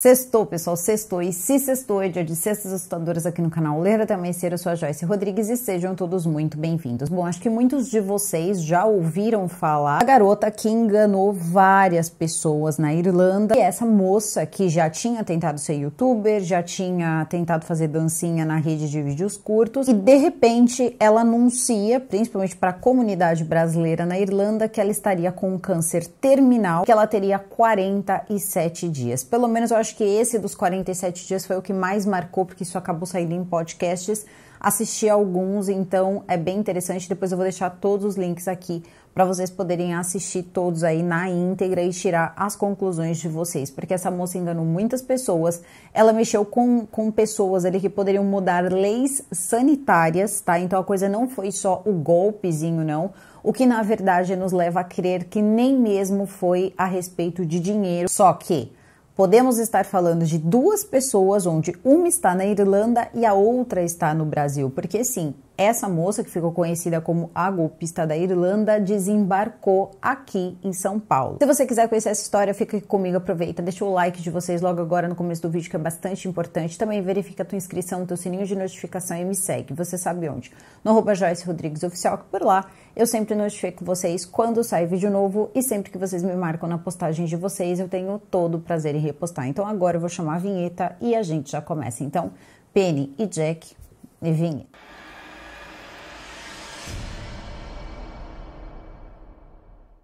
Sextou, pessoal, sextou. E se sextou é dia de sextas assustadoras aqui no canal Leira eu sou sua Joyce Rodrigues, e sejam todos muito bem-vindos. Bom, acho que muitos de vocês já ouviram falar da garota que enganou várias pessoas na Irlanda. E essa moça que já tinha tentado ser youtuber, já tinha tentado fazer dancinha na rede de vídeos curtos, e de repente ela anuncia, principalmente para a comunidade brasileira na Irlanda, que ela estaria com um câncer terminal, que ela teria 47 dias. Pelo menos eu acho acho que esse dos 47 dias foi o que mais marcou, porque isso acabou saindo em podcasts. Assisti alguns, então é bem interessante. Depois eu vou deixar todos os links aqui para vocês poderem assistir todos aí na íntegra e tirar as conclusões de vocês, porque essa moça enganou muitas pessoas. Ela mexeu com, com pessoas ali que poderiam mudar leis sanitárias, tá? Então a coisa não foi só o golpezinho, não. O que na verdade nos leva a crer que nem mesmo foi a respeito de dinheiro, só que Podemos estar falando de duas pessoas onde uma está na Irlanda e a outra está no Brasil, porque sim, essa moça, que ficou conhecida como a golpista da Irlanda, desembarcou aqui em São Paulo. Se você quiser conhecer essa história, fica aqui comigo, aproveita, deixa o like de vocês logo agora no começo do vídeo, que é bastante importante. Também verifica a tua inscrição, teu sininho de notificação e me segue, você sabe onde. No arroba Joyce Rodrigues Oficial, que por lá eu sempre notifico vocês quando sai vídeo novo e sempre que vocês me marcam na postagem de vocês, eu tenho todo o prazer em repostar. Então agora eu vou chamar a vinheta e a gente já começa. Então, Penny e Jack e vinheta.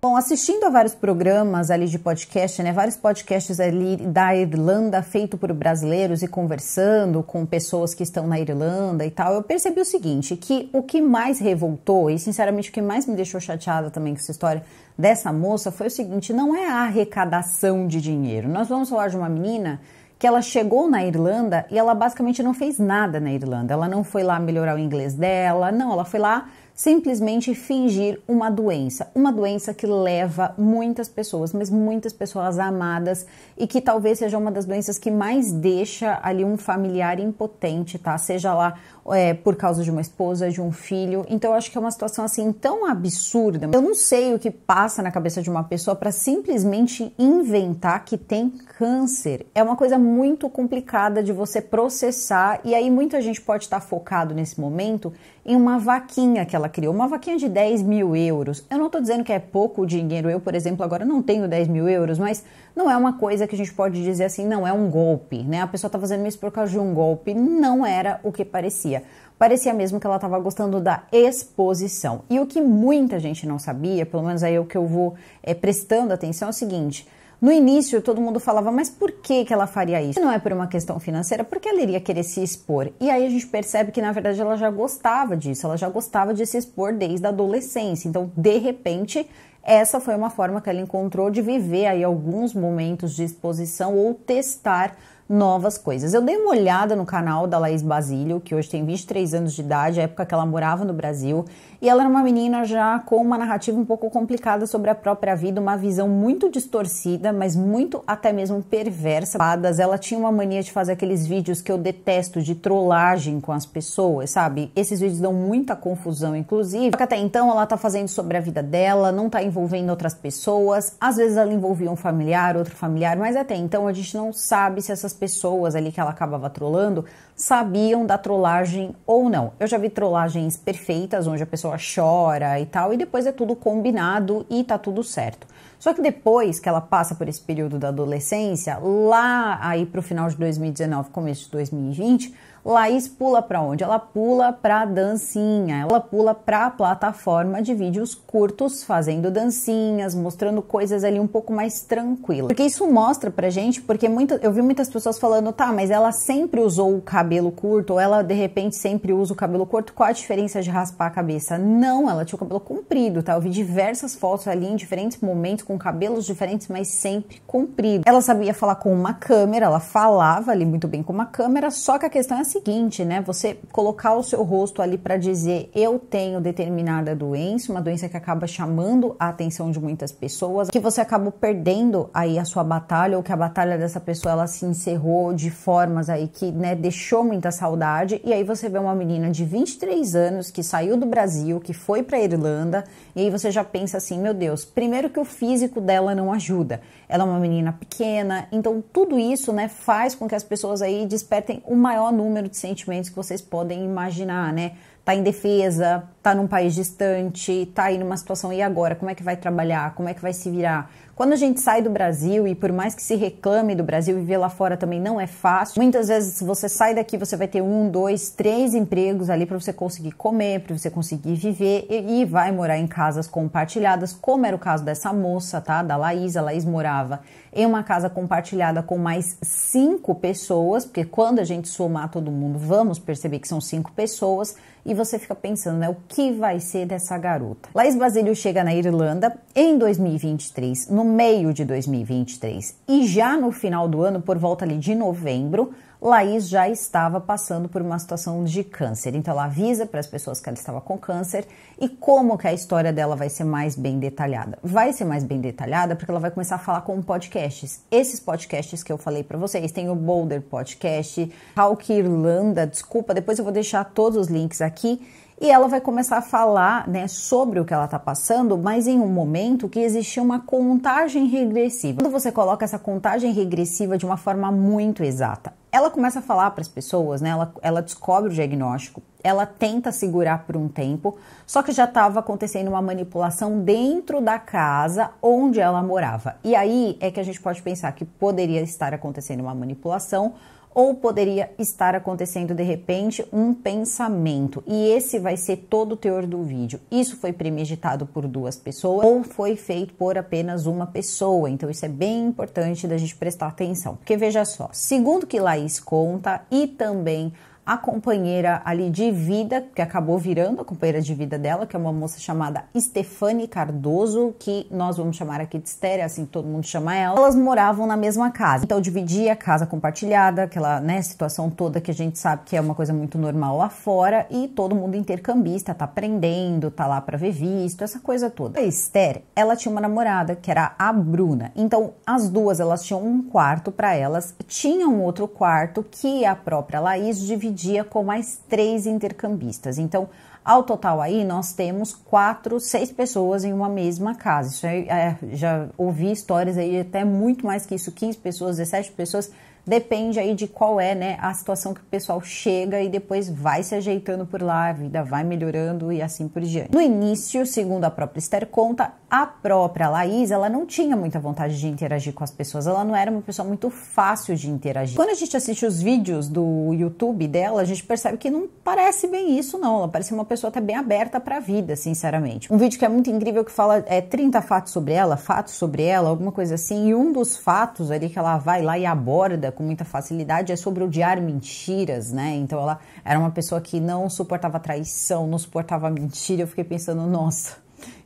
Bom, assistindo a vários programas ali de podcast, né, vários podcasts ali da Irlanda feito por brasileiros e conversando com pessoas que estão na Irlanda e tal, eu percebi o seguinte, que o que mais revoltou e sinceramente o que mais me deixou chateada também com essa história dessa moça foi o seguinte, não é a arrecadação de dinheiro. Nós vamos falar de uma menina que ela chegou na Irlanda e ela basicamente não fez nada na Irlanda. Ela não foi lá melhorar o inglês dela, não, ela foi lá simplesmente fingir uma doença, uma doença que leva muitas pessoas, mas muitas pessoas amadas e que talvez seja uma das doenças que mais deixa ali um familiar impotente, tá? Seja lá é, por causa de uma esposa, de um filho. Então eu acho que é uma situação assim tão absurda. Eu não sei o que passa na cabeça de uma pessoa para simplesmente inventar que tem câncer. É uma coisa muito complicada de você processar e aí muita gente pode estar tá focado nesse momento em uma vaquinha que ela criou, uma vaquinha de 10 mil euros. Eu não estou dizendo que é pouco dinheiro. Eu, por exemplo, agora não tenho 10 mil euros, mas não é uma coisa que a gente pode dizer assim, não é um golpe, né? A pessoa tá fazendo isso por causa de um golpe. Não era o que parecia. Parecia mesmo que ela estava gostando da exposição. E o que muita gente não sabia, pelo menos aí é o que eu vou é, prestando atenção, é o seguinte. No início, todo mundo falava, mas por que, que ela faria isso? Não é por uma questão financeira, porque ela iria querer se expor. E aí a gente percebe que, na verdade, ela já gostava disso, ela já gostava de se expor desde a adolescência. Então, de repente, essa foi uma forma que ela encontrou de viver aí alguns momentos de exposição ou testar novas coisas. Eu dei uma olhada no canal da Laís Basílio, que hoje tem 23 anos de idade, época que ela morava no Brasil, e ela era uma menina já com uma narrativa um pouco complicada sobre a própria vida, uma visão muito distorcida, mas muito até mesmo perversa. Ela tinha uma mania de fazer aqueles vídeos que eu detesto de trollagem com as pessoas, sabe? Esses vídeos dão muita confusão, inclusive. Só que até então ela tá fazendo sobre a vida dela, não tá envolvendo outras pessoas. Às vezes ela envolvia um familiar, outro familiar, mas até então a gente não sabe se essas pessoas ali que ela acabava trollando sabiam da trollagem ou não. Eu já vi trollagens perfeitas, onde a pessoa pessoa chora e tal, e depois é tudo combinado e tá tudo certo. Só que depois que ela passa por esse período da adolescência, lá aí pro final de 2019, começo de 2020, Laís pula para onde? Ela pula para dancinha, ela pula para a plataforma de vídeos curtos fazendo dancinhas, mostrando coisas ali um pouco mais tranquilas. Porque isso mostra pra gente, porque muito, eu vi muitas pessoas falando, tá, mas ela sempre usou o cabelo curto, ou ela de repente sempre usa o cabelo curto, qual a diferença de raspar a cabeça? Não, ela tinha o cabelo comprido, tá? Eu vi diversas fotos ali em diferentes momentos, com cabelos diferentes, mas sempre comprido. Ela sabia falar com uma câmera, ela falava ali muito bem com uma câmera, só que a questão é assim, seguinte, né? Você colocar o seu rosto ali para dizer eu tenho determinada doença, uma doença que acaba chamando a atenção de muitas pessoas, que você acabou perdendo aí a sua batalha ou que a batalha dessa pessoa ela se encerrou de formas aí que, né, deixou muita saudade. E aí você vê uma menina de 23 anos que saiu do Brasil, que foi para Irlanda, e aí você já pensa assim, meu Deus, primeiro que o físico dela não ajuda. Ela é uma menina pequena, então tudo isso, né, faz com que as pessoas aí despertem o maior número número de sentimentos que vocês podem imaginar, né? Tá indefesa, tá num país distante, tá aí numa situação e agora, como é que vai trabalhar, como é que vai se virar? Quando a gente sai do Brasil e por mais que se reclame do Brasil, viver lá fora também não é fácil. Muitas vezes você sai daqui, você vai ter um, dois, três empregos ali para você conseguir comer, para você conseguir viver e, e vai morar em casas compartilhadas, como era o caso dessa moça, tá? Da Laís, a Laís morava em uma casa compartilhada com mais cinco pessoas, porque quando a gente somar todo mundo, vamos perceber que são cinco pessoas, e você fica pensando, né, o que vai ser dessa garota? Laís Basílio chega na Irlanda em 2023, no meio de 2023, e já no final do ano, por volta ali de novembro, Laís já estava passando por uma situação de câncer. Então ela avisa para as pessoas que ela estava com câncer e como que a história dela vai ser mais bem detalhada. Vai ser mais bem detalhada porque ela vai começar a falar com podcasts. Esses podcasts que eu falei para vocês, tem o Boulder Podcast, Hulk Irlanda, desculpa, depois eu vou deixar todos os links aqui e ela vai começar a falar né, sobre o que ela está passando, mas em um momento que existia uma contagem regressiva. Quando você coloca essa contagem regressiva de uma forma muito exata, ela começa a falar para as pessoas, né? Ela, ela descobre o diagnóstico, ela tenta segurar por um tempo, só que já estava acontecendo uma manipulação dentro da casa onde ela morava. E aí é que a gente pode pensar que poderia estar acontecendo uma manipulação ou poderia estar acontecendo de repente um pensamento. E esse vai ser todo o teor do vídeo. Isso foi premeditado por duas pessoas ou foi feito por apenas uma pessoa. Então isso é bem importante da gente prestar atenção. Porque veja só, segundo que Laís conta e também a companheira ali de vida, que acabou virando a companheira de vida dela, que é uma moça chamada Stefani Cardoso, que nós vamos chamar aqui de Stere assim todo mundo chama ela. Elas moravam na mesma casa. Então dividia a casa compartilhada, aquela né, situação toda que a gente sabe que é uma coisa muito normal lá fora, e todo mundo intercambista, tá aprendendo, tá lá para ver visto, essa coisa toda. A Esther, ela tinha uma namorada, que era a Bruna. Então as duas, elas tinham um quarto para elas, tinham outro quarto que a própria Laís dividia dia com mais três intercambistas. Então, ao total aí, nós temos quatro, seis pessoas em uma mesma casa. Isso aí, é, já ouvi histórias aí até muito mais que isso, 15 pessoas, 17 pessoas. Depende aí de qual é, né, a situação que o pessoal chega e depois vai se ajeitando por lá, a vida vai melhorando e assim por diante. No início, segundo a própria Esther conta, a própria Laís, ela não tinha muita vontade de interagir com as pessoas, ela não era uma pessoa muito fácil de interagir. Quando a gente assiste os vídeos do YouTube dela, a gente percebe que não parece bem isso, não. Ela parece uma pessoa até bem aberta para a vida, sinceramente. Um vídeo que é muito incrível que fala é 30 fatos sobre ela, fatos sobre ela, alguma coisa assim, e um dos fatos ali que ela vai lá e aborda com muita facilidade é sobre odiar mentiras, né? Então ela era uma pessoa que não suportava traição, não suportava mentira. Eu fiquei pensando, nossa,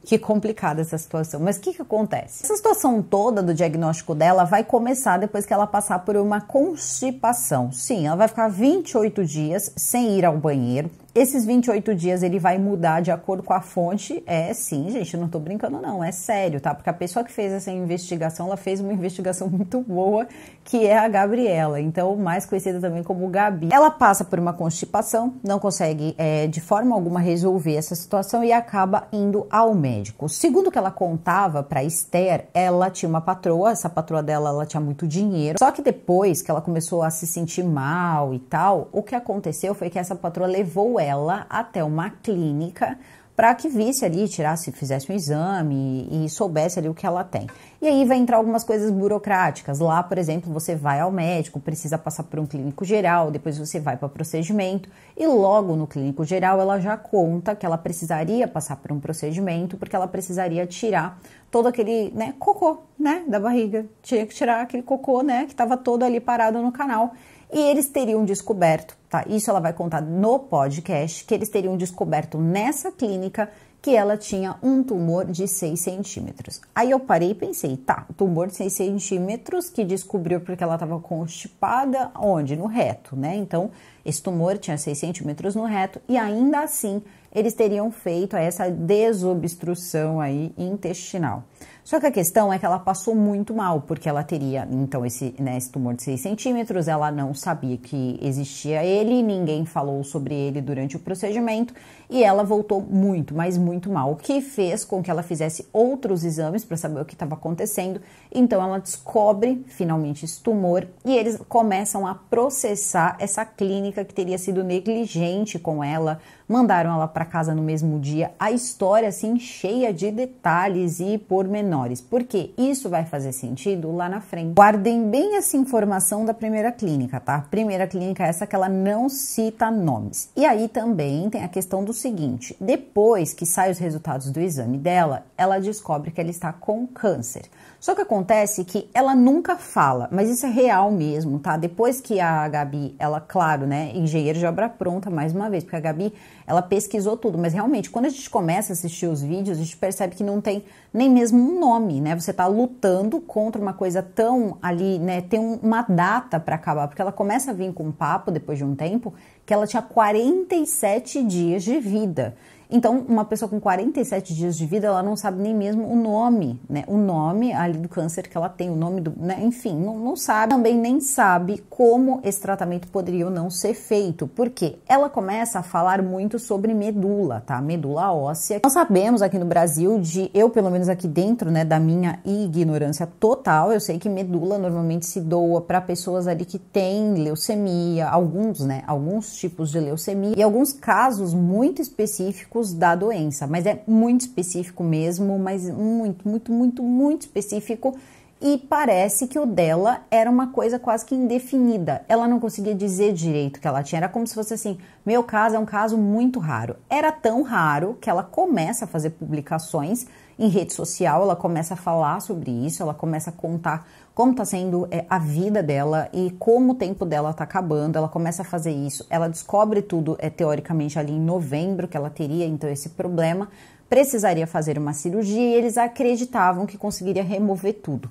que complicada essa situação. Mas o que, que acontece? Essa situação toda do diagnóstico dela vai começar depois que ela passar por uma constipação. Sim, ela vai ficar 28 dias sem ir ao banheiro. Esses 28 dias ele vai mudar de acordo com a fonte. É sim, gente, não tô brincando, não, é sério, tá? Porque a pessoa que fez essa investigação, ela fez uma investigação muito boa, que é a Gabriela, então mais conhecida também como Gabi. Ela passa por uma constipação, não consegue é, de forma alguma resolver essa situação e acaba indo ao médico médico. Segundo que ela contava para Esther, ela tinha uma patroa, essa patroa dela, ela tinha muito dinheiro. Só que depois que ela começou a se sentir mal e tal, o que aconteceu foi que essa patroa levou ela até uma clínica para que visse ali, tirasse, fizesse um exame e, soubesse ali o que ela tem. E aí vai entrar algumas coisas burocráticas. Lá, por exemplo, você vai ao médico, precisa passar por um clínico geral, depois você vai para procedimento e logo no clínico geral ela já conta que ela precisaria passar por um procedimento porque ela precisaria tirar todo aquele, né, cocô, né, da barriga. Tinha que tirar aquele cocô, né, que estava todo ali parado no canal e eles teriam descoberto, tá? Isso ela vai contar no podcast, que eles teriam descoberto nessa clínica que ela tinha um tumor de 6 centímetros. Aí eu parei e pensei, tá, tumor de 6 centímetros que descobriu porque ela estava constipada, onde? No reto, né? Então, esse tumor tinha 6 centímetros no reto e ainda assim eles teriam feito essa desobstrução aí intestinal. Só que a questão é que ela passou muito mal, porque ela teria, então, esse, né, esse tumor de 6 centímetros, ela não sabia que existia ele, ninguém falou sobre ele durante o procedimento, e ela voltou muito, mas muito mal, o que fez com que ela fizesse outros exames para saber o que estava acontecendo. Então, ela descobre finalmente esse tumor e eles começam a processar essa clínica que teria sido negligente com ela mandaram ela para casa no mesmo dia. A história assim cheia de detalhes e pormenores, porque isso vai fazer sentido lá na frente. Guardem bem essa informação da primeira clínica, tá? primeira clínica é essa que ela não cita nomes. E aí também tem a questão do seguinte: depois que saem os resultados do exame dela, ela descobre que ela está com câncer. Só que acontece que ela nunca fala, mas isso é real mesmo, tá? Depois que a Gabi, ela, claro, né, engenheiro de obra pronta, mais uma vez, porque a Gabi, ela pesquisou tudo, mas realmente, quando a gente começa a assistir os vídeos, a gente percebe que não tem nem mesmo um nome, né? Você tá lutando contra uma coisa tão ali, né, tem uma data para acabar, porque ela começa a vir com um papo depois de um tempo que ela tinha 47 dias de vida. Então, uma pessoa com 47 dias de vida, ela não sabe nem mesmo o nome, né? O nome ali do câncer que ela tem, o nome do, né? Enfim, não, não sabe. Também nem sabe como esse tratamento poderia ou não ser feito. porque Ela começa a falar muito sobre medula, tá? Medula óssea. Nós sabemos aqui no Brasil de, eu pelo menos aqui dentro, né, da minha ignorância total, eu sei que medula normalmente se doa para pessoas ali que têm leucemia, alguns, né, alguns tipos de leucemia e alguns casos muito específicos específicos da doença, mas é muito específico mesmo, mas muito, muito, muito, muito específico. E parece que o dela era uma coisa quase que indefinida. Ela não conseguia dizer direito que ela tinha. Era como se fosse assim: meu caso é um caso muito raro. Era tão raro que ela começa a fazer publicações em rede social, ela começa a falar sobre isso, ela começa a contar como está sendo é, a vida dela e como o tempo dela está acabando. Ela começa a fazer isso, ela descobre tudo, é, teoricamente, ali em novembro, que ela teria então esse problema, precisaria fazer uma cirurgia e eles acreditavam que conseguiria remover tudo.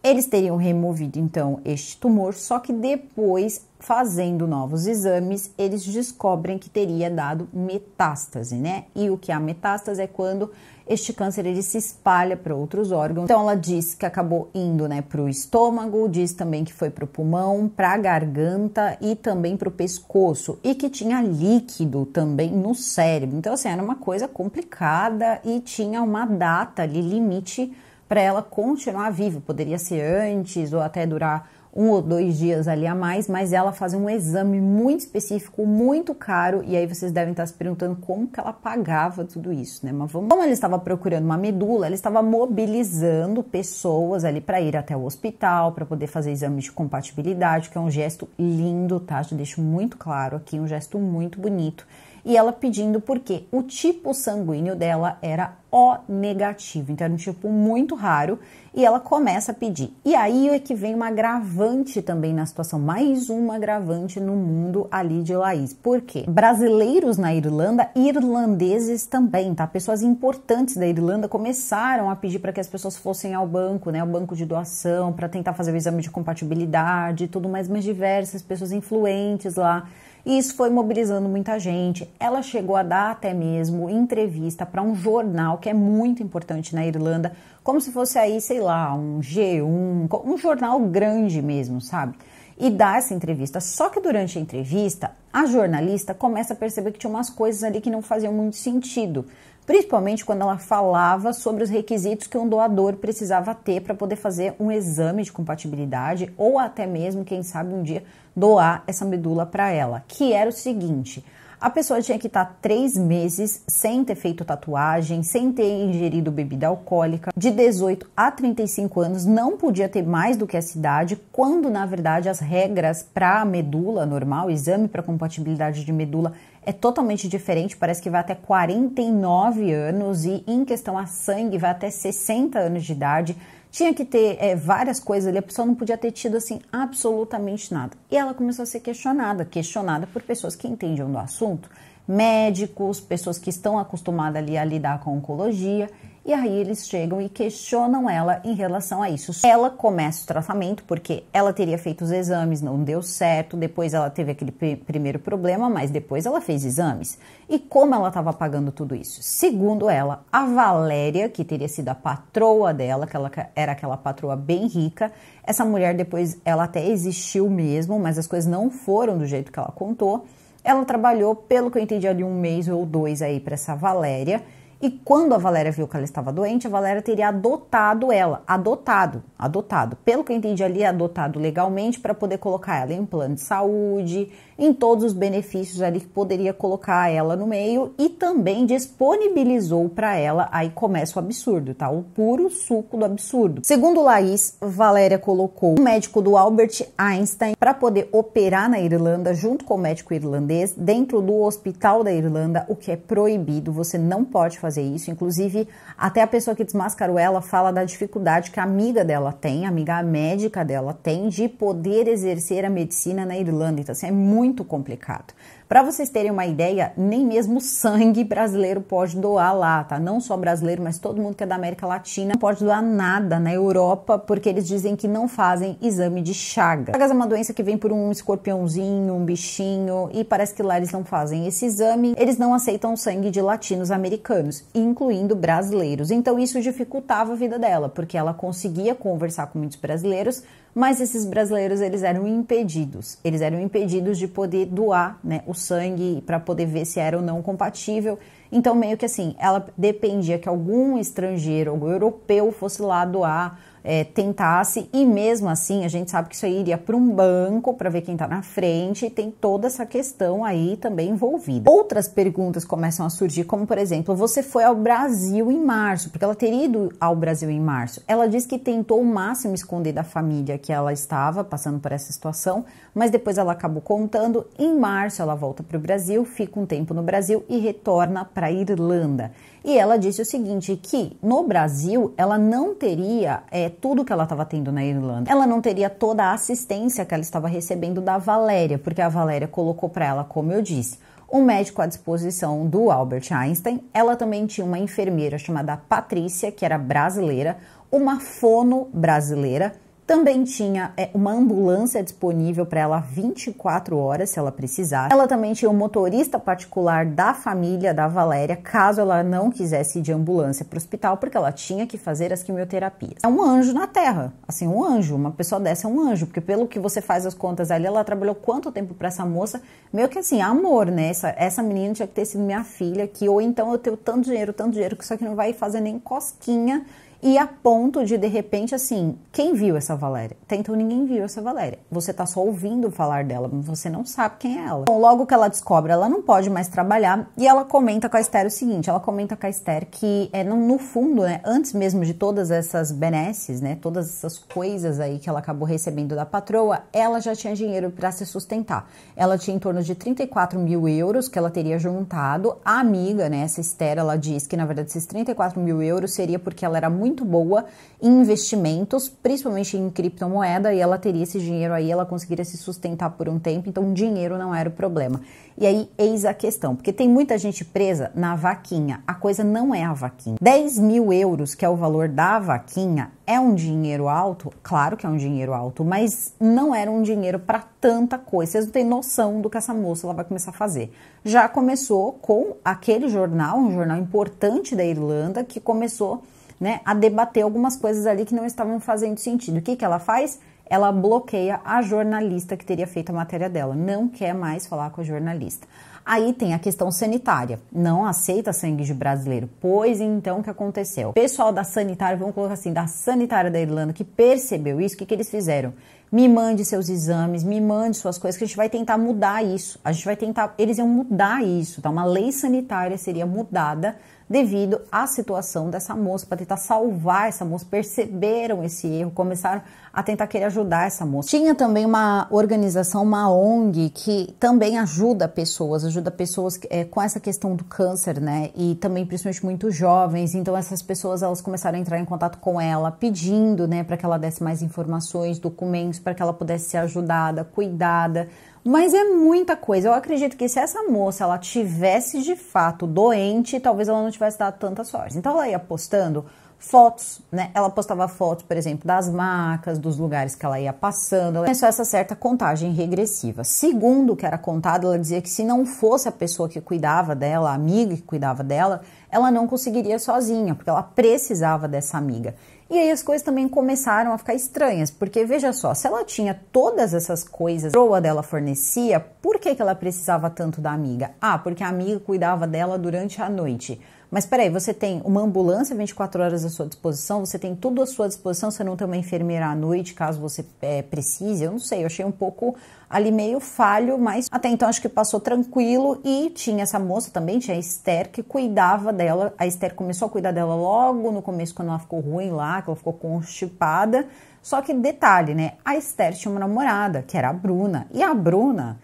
Eles teriam removido então este tumor, só que depois, fazendo novos exames, eles descobrem que teria dado metástase, né? E o que é a metástase é quando este câncer ele se espalha para outros órgãos. Então ela disse que acabou indo, né, para o estômago, diz também que foi para o pulmão, para a garganta e também para o pescoço e que tinha líquido também no cérebro. Então assim era uma coisa complicada e tinha uma data ali limite para ela continuar viva. Poderia ser antes ou até durar um ou dois dias ali a mais, mas ela faz um exame muito específico, muito caro, e aí vocês devem estar se perguntando como que ela pagava tudo isso, né? Mas vamos... Como ela estava procurando uma medula, ela estava mobilizando pessoas ali para ir até o hospital, para poder fazer exames de compatibilidade, que é um gesto lindo, tá? Te deixo muito claro aqui, um gesto muito bonito e ela pedindo porque o tipo sanguíneo dela era O negativo, então era um tipo muito raro e ela começa a pedir. E aí é que vem uma agravante também na situação, mais uma agravante no mundo ali de Laís. Por quê? Brasileiros na Irlanda, irlandeses também, tá? Pessoas importantes da Irlanda começaram a pedir para que as pessoas fossem ao banco, né, ao banco de doação, para tentar fazer o exame de compatibilidade e tudo mais, mas diversas pessoas influentes lá e isso foi mobilizando muita gente. Ela chegou a dar até mesmo entrevista para um jornal que é muito importante na Irlanda, como se fosse aí, sei lá, um G1, um jornal grande mesmo, sabe? E dá essa entrevista. Só que durante a entrevista, a jornalista começa a perceber que tinha umas coisas ali que não faziam muito sentido principalmente quando ela falava sobre os requisitos que um doador precisava ter para poder fazer um exame de compatibilidade ou até mesmo, quem sabe, um dia doar essa medula para ela, que era o seguinte. A pessoa tinha que estar tá três meses sem ter feito tatuagem, sem ter ingerido bebida alcoólica, de 18 a 35 anos, não podia ter mais do que essa idade, quando na verdade as regras para a medula normal, exame para compatibilidade de medula, é totalmente diferente, parece que vai até 49 anos e em questão a sangue vai até 60 anos de idade. Tinha que ter é, várias coisas ali, a pessoa não podia ter tido assim absolutamente nada. E ela começou a ser questionada, questionada por pessoas que entendiam do assunto, médicos, pessoas que estão acostumadas ali a lidar com oncologia. E aí eles chegam e questionam ela em relação a isso. Ela começa o tratamento porque ela teria feito os exames, não deu certo, depois ela teve aquele primeiro problema, mas depois ela fez exames. E como ela estava pagando tudo isso? Segundo ela, a Valéria, que teria sido a patroa dela, que ela era aquela patroa bem rica, essa mulher depois ela até existiu mesmo, mas as coisas não foram do jeito que ela contou. Ela trabalhou, pelo que eu entendi, ali um mês ou dois aí para essa Valéria e quando a Valéria viu que ela estava doente, a Valéria teria adotado ela, adotado, adotado. Pelo que eu entendi ali, adotado legalmente para poder colocar ela em plano de saúde, em todos os benefícios ali que poderia colocar ela no meio e também disponibilizou para ela, aí começa o absurdo, tá? O puro suco do absurdo. Segundo Laís, Valéria colocou o médico do Albert Einstein para poder operar na Irlanda junto com o médico irlandês dentro do hospital da Irlanda, o que é proibido, você não pode fazer fazer isso. Inclusive, até a pessoa que desmascarou ela fala da dificuldade que a amiga dela tem, a amiga médica dela tem, de poder exercer a medicina na Irlanda. Então, assim, é muito complicado. Para vocês terem uma ideia, nem mesmo sangue brasileiro pode doar lá, tá? Não só brasileiro, mas todo mundo que é da América Latina não pode doar nada na Europa, porque eles dizem que não fazem exame de chaga. Chagas é uma doença que vem por um escorpiãozinho, um bichinho, e parece que lá eles não fazem esse exame. Eles não aceitam sangue de latinos americanos, incluindo brasileiros. Então isso dificultava a vida dela, porque ela conseguia conversar com muitos brasileiros, mas esses brasileiros eles eram impedidos. Eles eram impedidos de poder doar, né, o sangue para poder ver se era ou não compatível. Então, meio que assim, ela dependia que algum estrangeiro, algum europeu fosse lá doar é, tentasse, e mesmo assim a gente sabe que isso aí iria para um banco para ver quem está na frente, e tem toda essa questão aí também envolvida. Outras perguntas começam a surgir, como por exemplo, você foi ao Brasil em março, porque ela teria ido ao Brasil em março. Ela diz que tentou o máximo esconder da família que ela estava passando por essa situação, mas depois ela acabou contando. Em março ela volta para o Brasil, fica um tempo no Brasil e retorna para a Irlanda. E ela disse o seguinte: que no Brasil ela não teria é, tudo que ela estava tendo na Irlanda. Ela não teria toda a assistência que ela estava recebendo da Valéria, porque a Valéria colocou para ela, como eu disse, um médico à disposição do Albert Einstein. Ela também tinha uma enfermeira chamada Patrícia, que era brasileira, uma fono brasileira também tinha é, uma ambulância disponível para ela 24 horas, se ela precisar. Ela também tinha um motorista particular da família da Valéria, caso ela não quisesse ir de ambulância para o hospital, porque ela tinha que fazer as quimioterapias. É um anjo na Terra, assim, um anjo. Uma pessoa dessa é um anjo, porque pelo que você faz as contas ali, ela trabalhou quanto tempo para essa moça? Meio que assim, amor, né? Essa, essa menina tinha que ter sido minha filha aqui, ou então eu tenho tanto dinheiro, tanto dinheiro, que isso aqui não vai fazer nem cosquinha e a ponto de, de repente, assim, quem viu essa Valéria? Até então ninguém viu essa Valéria. Você tá só ouvindo falar dela, mas você não sabe quem é ela. Bom, logo que ela descobre, ela não pode mais trabalhar. E ela comenta com a Esther o seguinte: ela comenta com a Esther que, é, no, no fundo, né, antes mesmo de todas essas benesses, né, todas essas coisas aí que ela acabou recebendo da patroa, ela já tinha dinheiro para se sustentar. Ela tinha em torno de 34 mil euros que ela teria juntado. A amiga, né, essa Esther, ela diz que, na verdade, esses 34 mil euros seria porque ela era muito muito boa em investimentos, principalmente em criptomoeda, e ela teria esse dinheiro aí, ela conseguiria se sustentar por um tempo, então dinheiro não era o problema. E aí, eis a questão, porque tem muita gente presa na vaquinha, a coisa não é a vaquinha. 10 mil euros, que é o valor da vaquinha, é um dinheiro alto? Claro que é um dinheiro alto, mas não era um dinheiro para tanta coisa. Vocês não têm noção do que essa moça ela vai começar a fazer. Já começou com aquele jornal, um jornal importante da Irlanda, que começou né, a debater algumas coisas ali que não estavam fazendo sentido. O que, que ela faz? Ela bloqueia a jornalista que teria feito a matéria dela, não quer mais falar com a jornalista. Aí tem a questão sanitária. Não aceita sangue de brasileiro. Pois então o que aconteceu? O pessoal da sanitária, vamos colocar assim, da sanitária da Irlanda que percebeu isso, o que, que eles fizeram? Me mande seus exames, me mande suas coisas, que a gente vai tentar mudar isso. A gente vai tentar. Eles iam mudar isso, tá? Uma lei sanitária seria mudada devido à situação dessa moça, para tentar salvar essa moça. Perceberam esse erro, começaram a tentar querer ajudar essa moça. Tinha também uma organização, uma ONG, que também ajuda pessoas, ajuda pessoas é, com essa questão do câncer, né? E também, principalmente, muito jovens. Então, essas pessoas elas começaram a entrar em contato com ela, pedindo, né, para que ela desse mais informações, documentos, para que ela pudesse ser ajudada, cuidada. Mas é muita coisa. Eu acredito que se essa moça ela tivesse de fato doente, talvez ela não tivesse dado tanta sorte. Então ela ia postando fotos, né? Ela postava fotos, por exemplo, das marcas, dos lugares que ela ia passando. Ela começou essa certa contagem regressiva. Segundo o que era contado, ela dizia que se não fosse a pessoa que cuidava dela, a amiga que cuidava dela, ela não conseguiria sozinha, porque ela precisava dessa amiga. E aí as coisas também começaram a ficar estranhas, porque veja só, se ela tinha todas essas coisas, a proa dela fornecia, por que, que ela precisava tanto da amiga? Ah, porque a amiga cuidava dela durante a noite. Mas peraí, você tem uma ambulância 24 horas à sua disposição, você tem tudo à sua disposição, você não tem uma enfermeira à noite caso você é, precise. Eu não sei, eu achei um pouco ali meio falho, mas até então acho que passou tranquilo. E tinha essa moça também, tinha a Esther, que cuidava dela. A Esther começou a cuidar dela logo no começo, quando ela ficou ruim lá, que ela ficou constipada. Só que detalhe, né? A Esther tinha uma namorada, que era a Bruna. E a Bruna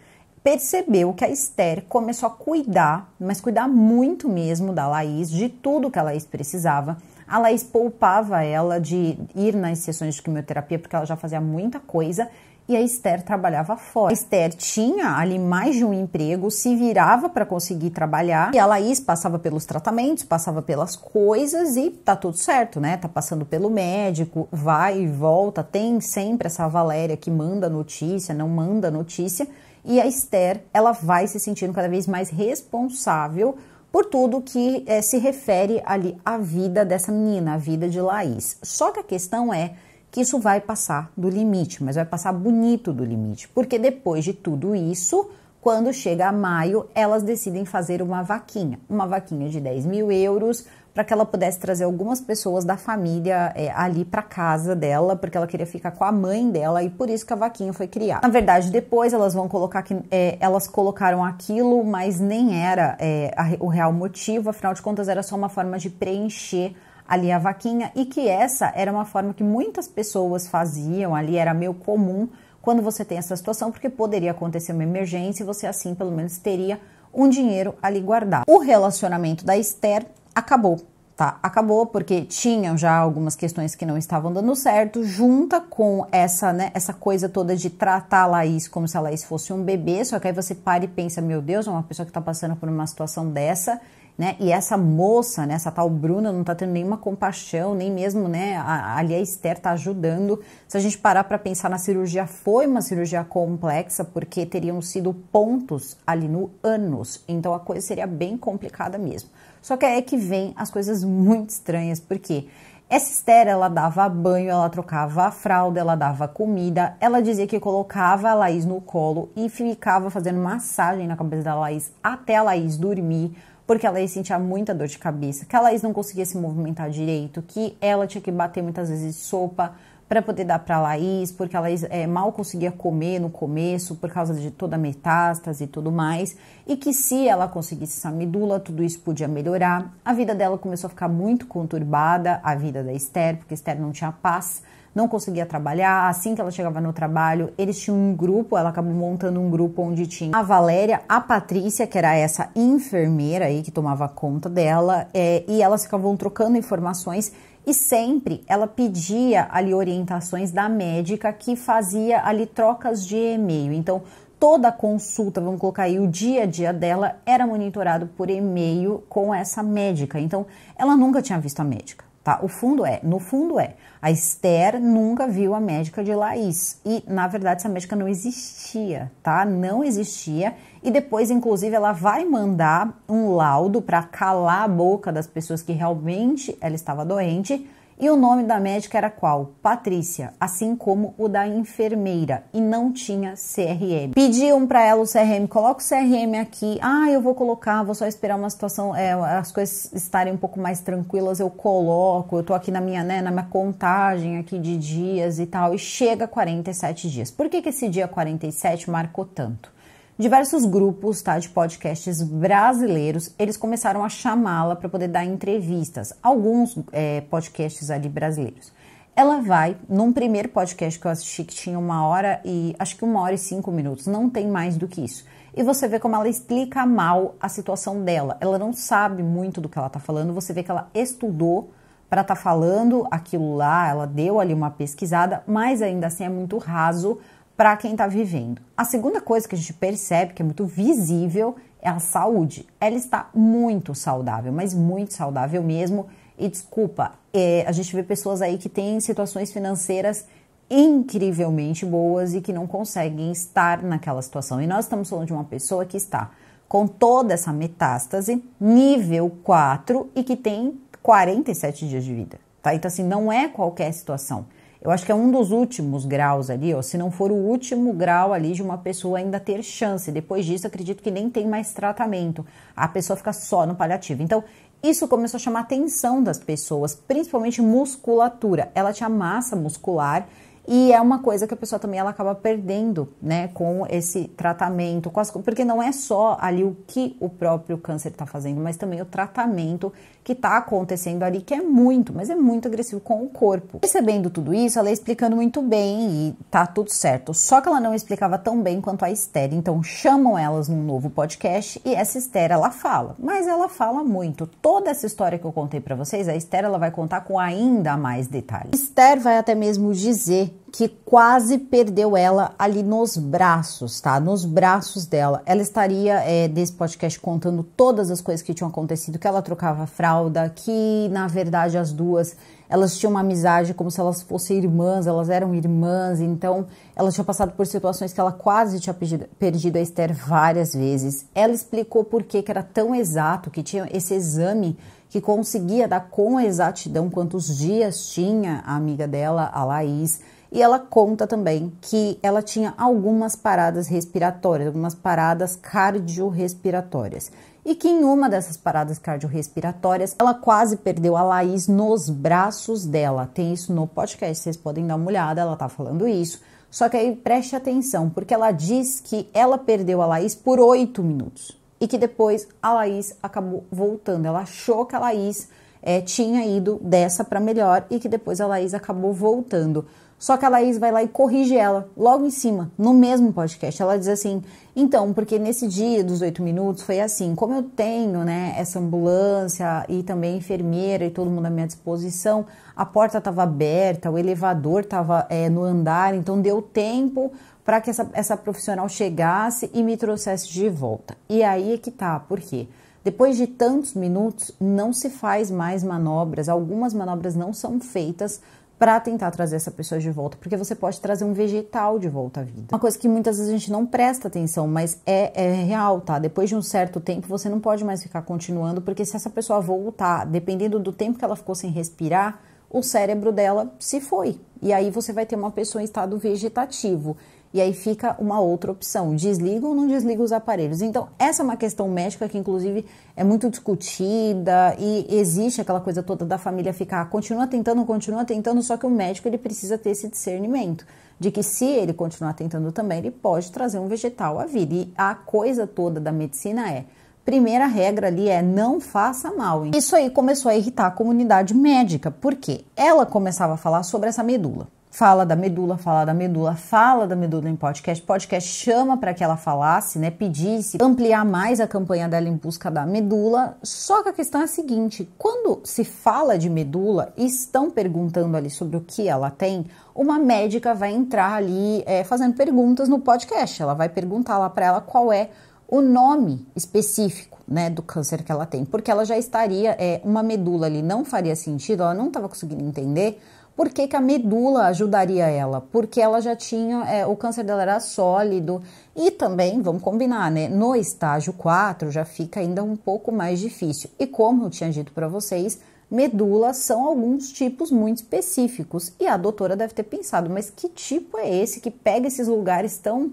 percebeu que a Esther começou a cuidar, mas cuidar muito mesmo da Laís, de tudo que a Laís precisava. A Laís poupava ela de ir nas sessões de quimioterapia, porque ela já fazia muita coisa, e a Esther trabalhava fora. A Esther tinha ali mais de um emprego, se virava para conseguir trabalhar, e a Laís passava pelos tratamentos, passava pelas coisas e tá tudo certo, né? Tá passando pelo médico, vai e volta, tem sempre essa Valéria que manda notícia, não manda notícia e a Esther ela vai se sentindo cada vez mais responsável por tudo que é, se refere ali à vida dessa menina, à vida de Laís. Só que a questão é que isso vai passar do limite, mas vai passar bonito do limite, porque depois de tudo isso, quando chega a maio, elas decidem fazer uma vaquinha, uma vaquinha de 10 mil euros para que ela pudesse trazer algumas pessoas da família é, ali para casa dela, porque ela queria ficar com a mãe dela e por isso que a vaquinha foi criada. Na verdade, depois elas vão colocar que é, elas colocaram aquilo, mas nem era é, a, o real motivo, afinal de contas era só uma forma de preencher ali a vaquinha e que essa era uma forma que muitas pessoas faziam ali, era meio comum quando você tem essa situação, porque poderia acontecer uma emergência e você assim pelo menos teria um dinheiro ali guardado. O relacionamento da Esther acabou, tá? Acabou porque tinham já algumas questões que não estavam dando certo, junta com essa, né, essa coisa toda de tratar a Laís como se a Laís fosse um bebê, só que aí você para e pensa, meu Deus, uma pessoa que tá passando por uma situação dessa, né? E essa moça, né, essa tal Bruna, não tá tendo nenhuma compaixão, nem mesmo, né, a, ali a Esther tá ajudando. Se a gente parar para pensar na cirurgia, foi uma cirurgia complexa, porque teriam sido pontos ali no ânus. Então a coisa seria bem complicada mesmo. Só que é que vem as coisas muito estranhas, porque essa Esther, ela dava banho, ela trocava a fralda, ela dava comida, ela dizia que colocava a Laís no colo e ficava fazendo massagem na cabeça da Laís até a Laís dormir, porque a Laís sentia muita dor de cabeça, que a Laís não conseguia se movimentar direito, que ela tinha que bater muitas vezes sopa para poder dar para a Laís, porque a Laís é, mal conseguia comer no começo por causa de toda a metástase e tudo mais, e que se ela conseguisse medula, tudo isso podia melhorar. A vida dela começou a ficar muito conturbada, a vida da Esther, porque a Esther não tinha paz, não conseguia trabalhar. Assim que ela chegava no trabalho, eles tinham um grupo, ela acabou montando um grupo onde tinha a Valéria, a Patrícia, que era essa enfermeira aí que tomava conta dela, é, e elas ficavam trocando informações e sempre ela pedia ali orientações da médica que fazia ali trocas de e-mail. Então, toda a consulta, vamos colocar aí o dia a dia dela, era monitorado por e-mail com essa médica. Então, ela nunca tinha visto a médica. Tá? O fundo é, no fundo é, a Esther nunca viu a médica de Laís e, na verdade, essa médica não existia, tá? Não existia e depois, inclusive, ela vai mandar um laudo para calar a boca das pessoas que realmente ela estava doente e o nome da médica era qual? Patrícia, assim como o da enfermeira, e não tinha CRM. Pediam para ela o CRM, coloca o CRM aqui. Ah, eu vou colocar, vou só esperar uma situação, é, as coisas estarem um pouco mais tranquilas, eu coloco. Eu tô aqui na minha, né, na minha contagem aqui de dias e tal, e chega 47 dias. Por que que esse dia 47 marcou tanto? diversos grupos tá, de podcasts brasileiros, eles começaram a chamá-la para poder dar entrevistas, alguns é, podcasts ali brasileiros. Ela vai, num primeiro podcast que eu assisti, que tinha uma hora e acho que uma hora e cinco minutos, não tem mais do que isso. E você vê como ela explica mal a situação dela. Ela não sabe muito do que ela está falando, você vê que ela estudou para estar tá falando aquilo lá, ela deu ali uma pesquisada, mas ainda assim é muito raso para quem está vivendo. A segunda coisa que a gente percebe que é muito visível é a saúde. Ela está muito saudável, mas muito saudável mesmo. E desculpa, é, a gente vê pessoas aí que têm situações financeiras incrivelmente boas e que não conseguem estar naquela situação. E nós estamos falando de uma pessoa que está com toda essa metástase, nível 4 e que tem 47 dias de vida. Tá? Então, assim, não é qualquer situação. Eu acho que é um dos últimos graus ali, ó, se não for o último grau ali de uma pessoa ainda ter chance. Depois disso, acredito que nem tem mais tratamento. A pessoa fica só no paliativo. Então, isso começou a chamar a atenção das pessoas, principalmente musculatura. Ela tinha massa muscular e é uma coisa que a pessoa também ela acaba perdendo, né, com esse tratamento, com as, porque não é só ali o que o próprio câncer está fazendo, mas também o tratamento que está acontecendo ali, que é muito, mas é muito agressivo com o corpo. Percebendo tudo isso, ela é explicando muito bem e tá tudo certo. Só que ela não explicava tão bem quanto a Esther. Então chamam elas num novo podcast e essa Esther ela fala, mas ela fala muito. Toda essa história que eu contei para vocês, a Esther ela vai contar com ainda mais detalhes. Esther vai até mesmo dizer que quase perdeu ela ali nos braços, tá? Nos braços dela. Ela estaria é, desse podcast contando todas as coisas que tinham acontecido, que ela trocava fralda, que na verdade as duas elas tinham uma amizade como se elas fossem irmãs, elas eram irmãs, então ela tinha passado por situações que ela quase tinha perdido a Esther várias vezes. Ela explicou por que, que era tão exato, que tinha esse exame que conseguia dar com exatidão quantos dias tinha a amiga dela, a Laís. E ela conta também que ela tinha algumas paradas respiratórias, algumas paradas cardiorrespiratórias. E que em uma dessas paradas cardiorrespiratórias, ela quase perdeu a Laís nos braços dela. Tem isso no podcast, vocês podem dar uma olhada, ela tá falando isso. Só que aí preste atenção, porque ela diz que ela perdeu a Laís por oito minutos. E que depois a Laís acabou voltando. Ela achou que a Laís é, eh, tinha ido dessa para melhor e que depois a Laís acabou voltando. Só que a Laís vai lá e corrige ela, logo em cima, no mesmo podcast. Ela diz assim: então, porque nesse dia dos oito minutos foi assim, como eu tenho, né, essa ambulância e também enfermeira e todo mundo à minha disposição, a porta estava aberta, o elevador estava é, no andar, então deu tempo para que essa, essa profissional chegasse e me trouxesse de volta. E aí é que tá, por quê? Depois de tantos minutos, não se faz mais manobras, algumas manobras não são feitas para tentar trazer essa pessoa de volta, porque você pode trazer um vegetal de volta à vida. Uma coisa que muitas vezes a gente não presta atenção, mas é, é real, tá? Depois de um certo tempo, você não pode mais ficar continuando, porque se essa pessoa voltar, dependendo do tempo que ela ficou sem respirar, o cérebro dela se foi. E aí você vai ter uma pessoa em estado vegetativo. E aí fica uma outra opção: desliga ou não desliga os aparelhos. Então, essa é uma questão médica que, inclusive, é muito discutida e existe aquela coisa toda da família ficar, continua tentando, continua tentando, só que o médico ele precisa ter esse discernimento de que se ele continuar tentando também, ele pode trazer um vegetal à vida. E a coisa toda da medicina é primeira regra ali é não faça mal. Isso aí começou a irritar a comunidade médica, porque ela começava a falar sobre essa medula fala da medula, fala da medula, fala da medula em podcast, podcast chama para que ela falasse, né, pedisse, ampliar mais a campanha dela em busca da medula. Só que a questão é a seguinte, quando se fala de medula e estão perguntando ali sobre o que ela tem, uma médica vai entrar ali é, fazendo perguntas no podcast, ela vai perguntar lá para ela qual é o nome específico, né, do câncer que ela tem, porque ela já estaria, é, uma medula ali não faria sentido, ela não estava conseguindo entender por que, que a medula ajudaria ela? Porque ela já tinha, é, o câncer dela era sólido e também, vamos combinar, né? No estágio 4 já fica ainda um pouco mais difícil. E como eu tinha dito para vocês, medulas são alguns tipos muito específicos. E a doutora deve ter pensado, mas que tipo é esse que pega esses lugares tão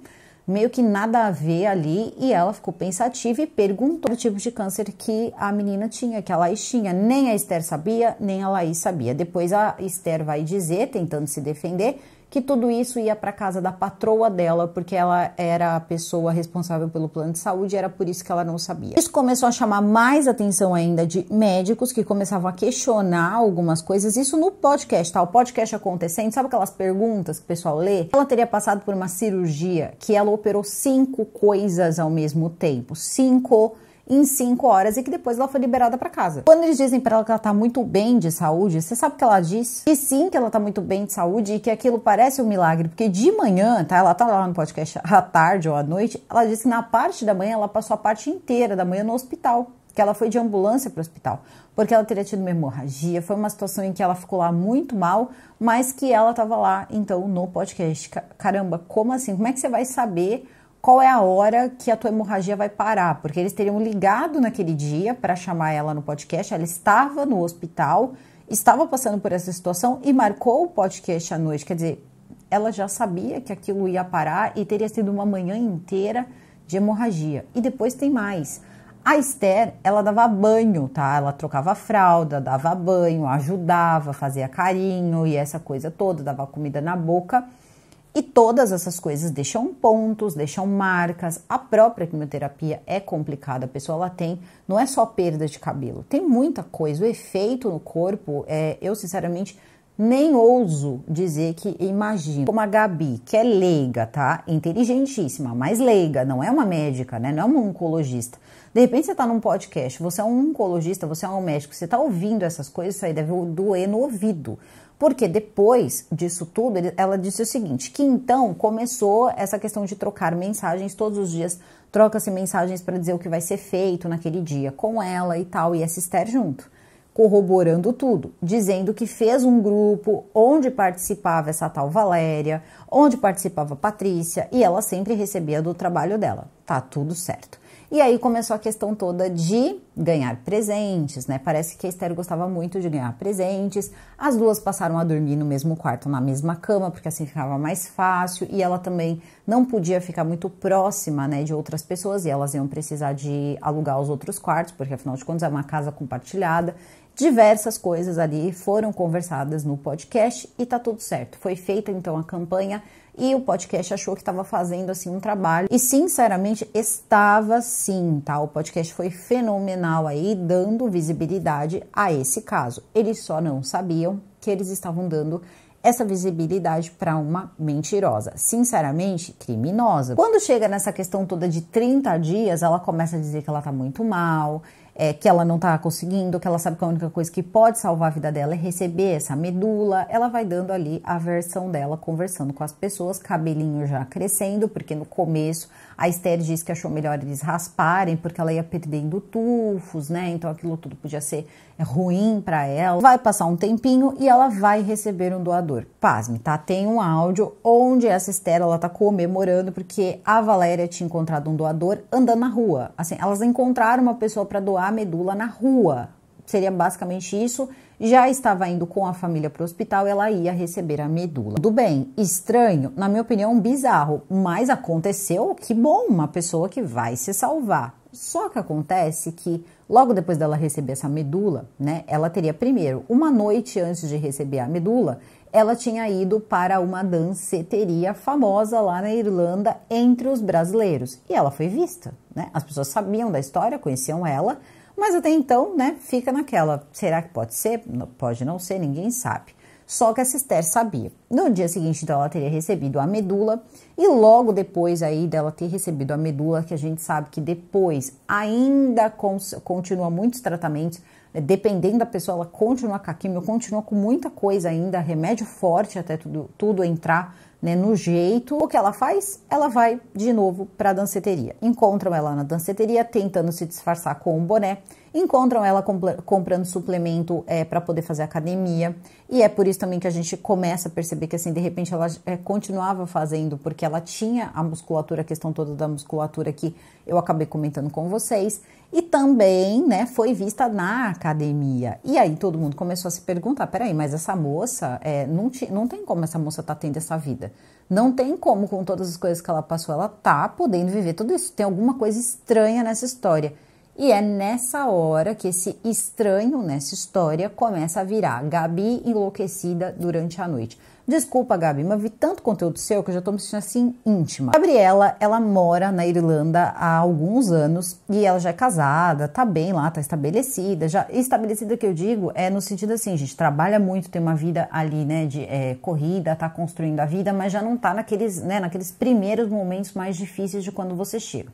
meio que nada a ver ali, e ela ficou pensativa e perguntou o tipo de câncer que a menina tinha, que a Laís tinha. Nem a Esther sabia, nem a Laís sabia. Depois a Esther vai dizer, tentando se defender, que tudo isso ia para casa da patroa dela, porque ela era a pessoa responsável pelo plano de saúde, era por isso que ela não sabia. Isso começou a chamar mais atenção ainda de médicos que começavam a questionar algumas coisas. Isso no podcast, tá? O podcast acontecendo, sabe aquelas perguntas que o pessoal lê? Ela teria passado por uma cirurgia que ela operou cinco coisas ao mesmo tempo. Cinco em 5 horas e que depois ela foi liberada para casa. Quando eles dizem para ela que ela tá muito bem de saúde, você sabe o que ela disse? Que sim, que ela tá muito bem de saúde e que aquilo parece um milagre, porque de manhã, tá? Ela tá lá no podcast à tarde ou à noite, ela disse que na parte da manhã ela passou a parte inteira da manhã no hospital que ela foi de ambulância para o hospital, porque ela teria tido uma hemorragia, foi uma situação em que ela ficou lá muito mal, mas que ela estava lá, então, no podcast. Caramba, como assim? Como é que você vai saber qual é a hora que a tua hemorragia vai parar, porque eles teriam ligado naquele dia para chamar ela no podcast, ela estava no hospital, estava passando por essa situação e marcou o podcast à noite, quer dizer, ela já sabia que aquilo ia parar e teria sido uma manhã inteira de hemorragia. E depois tem mais. A Esther, ela dava banho, tá? Ela trocava fralda, dava banho, ajudava, fazia carinho e essa coisa toda, dava comida na boca. E todas essas coisas deixam pontos, deixam marcas. A própria quimioterapia é complicada, a pessoa ela tem, não é só perda de cabelo, tem muita coisa. O efeito no corpo, é, eu sinceramente nem ouso dizer que imagino. Como a Gabi, que é leiga, tá? Inteligentíssima, mas leiga, não é uma médica, né? Não é uma oncologista. De repente você tá num podcast, você é um oncologista, você é um médico, você tá ouvindo essas coisas, isso aí deve doer no ouvido. Porque depois disso tudo, ela disse o seguinte: que então começou essa questão de trocar mensagens todos os dias, troca-se mensagens para dizer o que vai ser feito naquele dia com ela e tal, e é essa Esther junto corroborando tudo, dizendo que fez um grupo onde participava essa tal Valéria, onde participava Patrícia e ela sempre recebia do trabalho dela. Tá tudo certo. E aí começou a questão toda de ganhar presentes, né? Parece que a Esther gostava muito de ganhar presentes. As duas passaram a dormir no mesmo quarto, na mesma cama, porque assim ficava mais fácil. E ela também não podia ficar muito próxima, né, de outras pessoas. E elas iam precisar de alugar os outros quartos, porque afinal de contas é uma casa compartilhada. Diversas coisas ali foram conversadas no podcast e tá tudo certo. Foi feita então a campanha e o podcast achou que estava fazendo assim um trabalho e sinceramente estava sim, tá? O podcast foi fenomenal aí dando visibilidade a esse caso. Eles só não sabiam que eles estavam dando essa visibilidade para uma mentirosa, sinceramente criminosa. Quando chega nessa questão toda de 30 dias, ela começa a dizer que ela tá muito mal, é, que ela não está conseguindo, que ela sabe que a única coisa que pode salvar a vida dela é receber essa medula, ela vai dando ali a versão dela, conversando com as pessoas, cabelinho já crescendo, porque no começo a Esther disse que achou melhor eles rasparem porque ela ia perdendo tufos, né? Então aquilo tudo podia ser ruim para ela. Vai passar um tempinho e ela vai receber um doador. Pasme, tá? Tem um áudio onde essa Esther ela tá comemorando porque a Valéria tinha encontrado um doador andando na rua. Assim, elas encontraram uma pessoa para doar medula na rua seria basicamente isso, já estava indo com a família para o hospital, ela ia receber a medula. Tudo bem, estranho, na minha opinião, bizarro, mas aconteceu, que bom, uma pessoa que vai se salvar. Só que acontece que logo depois dela receber essa medula, né, ela teria primeiro, uma noite antes de receber a medula, ela tinha ido para uma danceteria famosa lá na Irlanda entre os brasileiros e ela foi vista, né? As pessoas sabiam da história, conheciam ela, mas até então, né, fica naquela, será que pode ser? Pode não ser, ninguém sabe. Só que a Esther sabia. No dia seguinte, então, ela teria recebido a medula e logo depois aí dela ter recebido a medula, que a gente sabe que depois ainda continua muitos tratamentos, né, dependendo da pessoa, ela continua com a quimio, continua com muita coisa ainda, remédio forte até tudo, tudo entrar né, no jeito. O que ela faz? Ela vai de novo para a danceteria. Encontram ela na danceteria tentando se disfarçar com um boné encontram ela comprando suplemento é, para poder fazer academia. E é por isso também que a gente começa a perceber que, assim, de repente ela é, continuava fazendo, porque ela tinha a musculatura, a questão toda da musculatura que eu acabei comentando com vocês. E também, né, foi vista na academia. E aí todo mundo começou a se perguntar: peraí, mas essa moça, é, não, ti, não tem como essa moça tá tendo essa vida. Não tem como, com todas as coisas que ela passou, ela tá podendo viver tudo isso. Tem alguma coisa estranha nessa história. E é nessa hora que esse estranho nessa história começa a virar Gabi enlouquecida durante a noite. Desculpa, Gabi, mas vi tanto conteúdo seu que eu já tô me sentindo assim íntima. Gabriela, ela mora na Irlanda há alguns anos e ela já é casada, tá bem lá, tá estabelecida. Já estabelecida que eu digo é no sentido assim, gente, trabalha muito, tem uma vida ali, né, de é, corrida, tá construindo a vida, mas já não tá naqueles, né, naqueles primeiros momentos mais difíceis de quando você chega.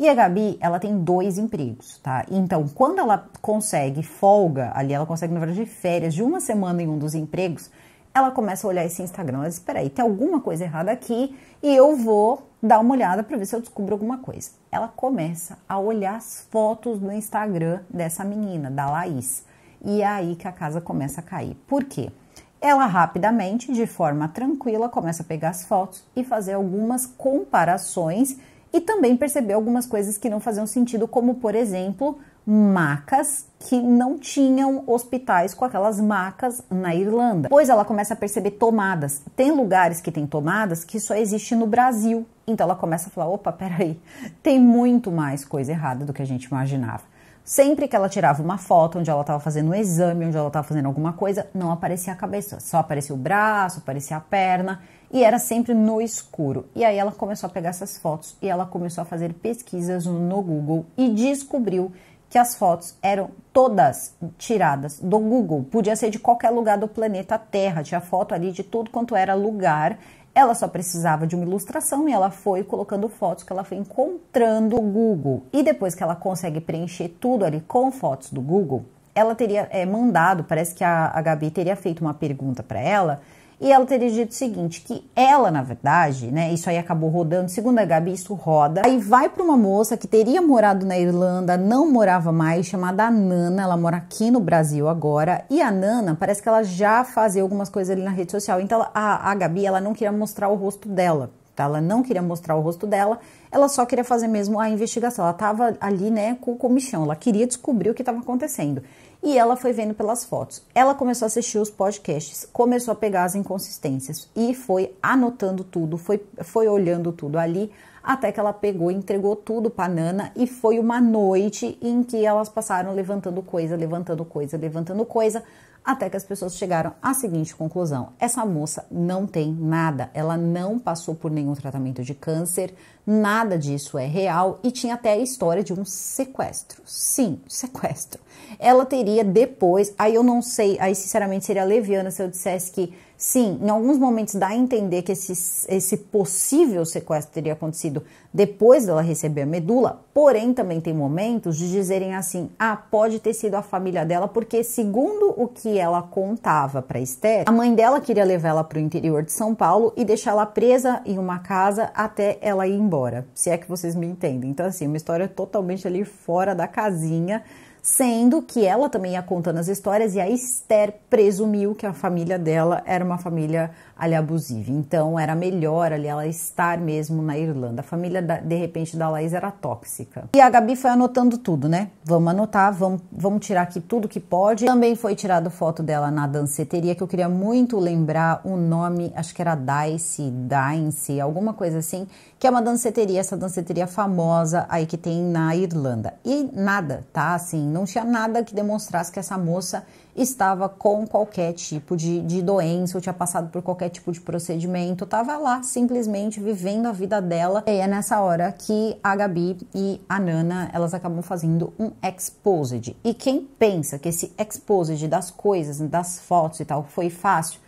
E a Gabi, ela tem dois empregos, tá? Então, quando ela consegue folga, ali ela consegue, na verdade, férias de uma semana em um dos empregos, ela começa a olhar esse Instagram. Ela diz: espera aí, tem alguma coisa errada aqui e eu vou dar uma olhada para ver se eu descubro alguma coisa. Ela começa a olhar as fotos no Instagram dessa menina, da Laís. E é aí que a casa começa a cair. Por quê? Ela rapidamente, de forma tranquila, começa a pegar as fotos e fazer algumas comparações e também percebeu algumas coisas que não faziam sentido, como por exemplo, macas que não tinham hospitais com aquelas macas na Irlanda. Pois ela começa a perceber tomadas. Tem lugares que tem tomadas que só existe no Brasil. Então ela começa a falar: opa, peraí, tem muito mais coisa errada do que a gente imaginava. Sempre que ela tirava uma foto onde ela estava fazendo um exame, onde ela estava fazendo alguma coisa, não aparecia a cabeça, só aparecia o braço, aparecia a perna e era sempre no escuro. E aí ela começou a pegar essas fotos e ela começou a fazer pesquisas no Google e descobriu que as fotos eram todas tiradas do Google. Podia ser de qualquer lugar do planeta Terra, tinha foto ali de tudo quanto era lugar. Ela só precisava de uma ilustração e ela foi colocando fotos que ela foi encontrando no Google. E depois que ela consegue preencher tudo ali com fotos do Google, ela teria é, mandado, parece que a, a Gabi teria feito uma pergunta para ela e ela teria dito o seguinte: que ela, na verdade, né? Isso aí acabou rodando, segundo a Gabi, isso roda. Aí vai para uma moça que teria morado na Irlanda, não morava mais, chamada Nana. Ela mora aqui no Brasil agora. E a Nana parece que ela já fazia algumas coisas ali na rede social. Então a, a Gabi ela não queria mostrar o rosto dela. Tá? Ela não queria mostrar o rosto dela, ela só queria fazer mesmo a investigação. Ela estava ali, né, com o comichão, ela queria descobrir o que estava acontecendo e ela foi vendo pelas fotos. Ela começou a assistir os podcasts, começou a pegar as inconsistências e foi anotando tudo, foi, foi olhando tudo ali, até que ela pegou, entregou tudo para Nana e foi uma noite em que elas passaram levantando coisa, levantando coisa, levantando coisa, até que as pessoas chegaram à seguinte conclusão: essa moça não tem nada, ela não passou por nenhum tratamento de câncer, nada disso é real e tinha até a história de um sequestro. Sim, sequestro ela teria depois. Aí eu não sei, aí sinceramente seria leviana se eu dissesse que sim, em alguns momentos dá a entender que esse, esse possível sequestro teria acontecido depois dela receber a medula, porém também tem momentos de dizerem assim: ah, pode ter sido a família dela, porque segundo o que ela contava para Esther, a mãe dela queria levá-la para o interior de São Paulo e deixá-la presa em uma casa até ela ir embora, se é que vocês me entendem. Então, assim, uma história totalmente ali fora da casinha sendo que ela também ia contando as histórias e a Esther presumiu que a família dela era uma família ali abusiva. Então era melhor ali ela estar mesmo na Irlanda. A família da, de repente da Laís era tóxica. E a Gabi foi anotando tudo, né? Vamos anotar, vamos, vamos tirar aqui tudo que pode. Também foi tirado foto dela na danceteria que eu queria muito lembrar o nome, acho que era Dice, Dice, alguma coisa assim, que é uma danceteria, essa danceteria famosa aí que tem na Irlanda. E nada, tá? Assim, não tinha nada que demonstrasse que essa moça estava com qualquer tipo de, de doença, ou tinha passado por qualquer tipo de procedimento, estava lá simplesmente vivendo a vida dela. E é nessa hora que a Gabi e a Nana elas acabam fazendo um exposed. E quem pensa que esse exposed das coisas, das fotos e tal foi fácil,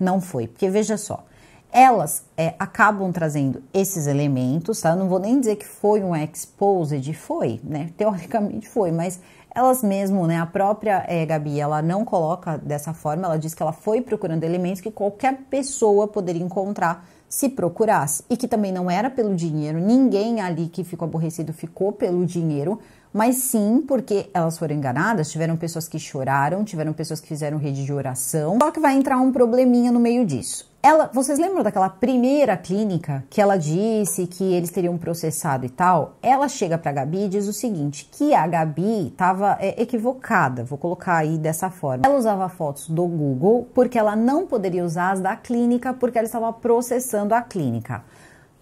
não foi, porque veja só elas é, acabam trazendo esses elementos, tá? Eu não vou nem dizer que foi um exposed, foi, né? Teoricamente foi, mas elas mesmo, né, a própria é, Gabi, ela não coloca dessa forma, ela diz que ela foi procurando elementos que qualquer pessoa poderia encontrar se procurasse e que também não era pelo dinheiro, ninguém ali que ficou aborrecido ficou pelo dinheiro, mas sim porque elas foram enganadas, tiveram pessoas que choraram, tiveram pessoas que fizeram rede de oração. Só que vai entrar um probleminha no meio disso. Ela, vocês lembram daquela primeira clínica que ela disse que eles teriam processado e tal? Ela chega para a Gabi e diz o seguinte, que a Gabi estava é, equivocada, vou colocar aí dessa forma. Ela usava fotos do Google porque ela não poderia usar as da clínica porque ela estava processando a clínica.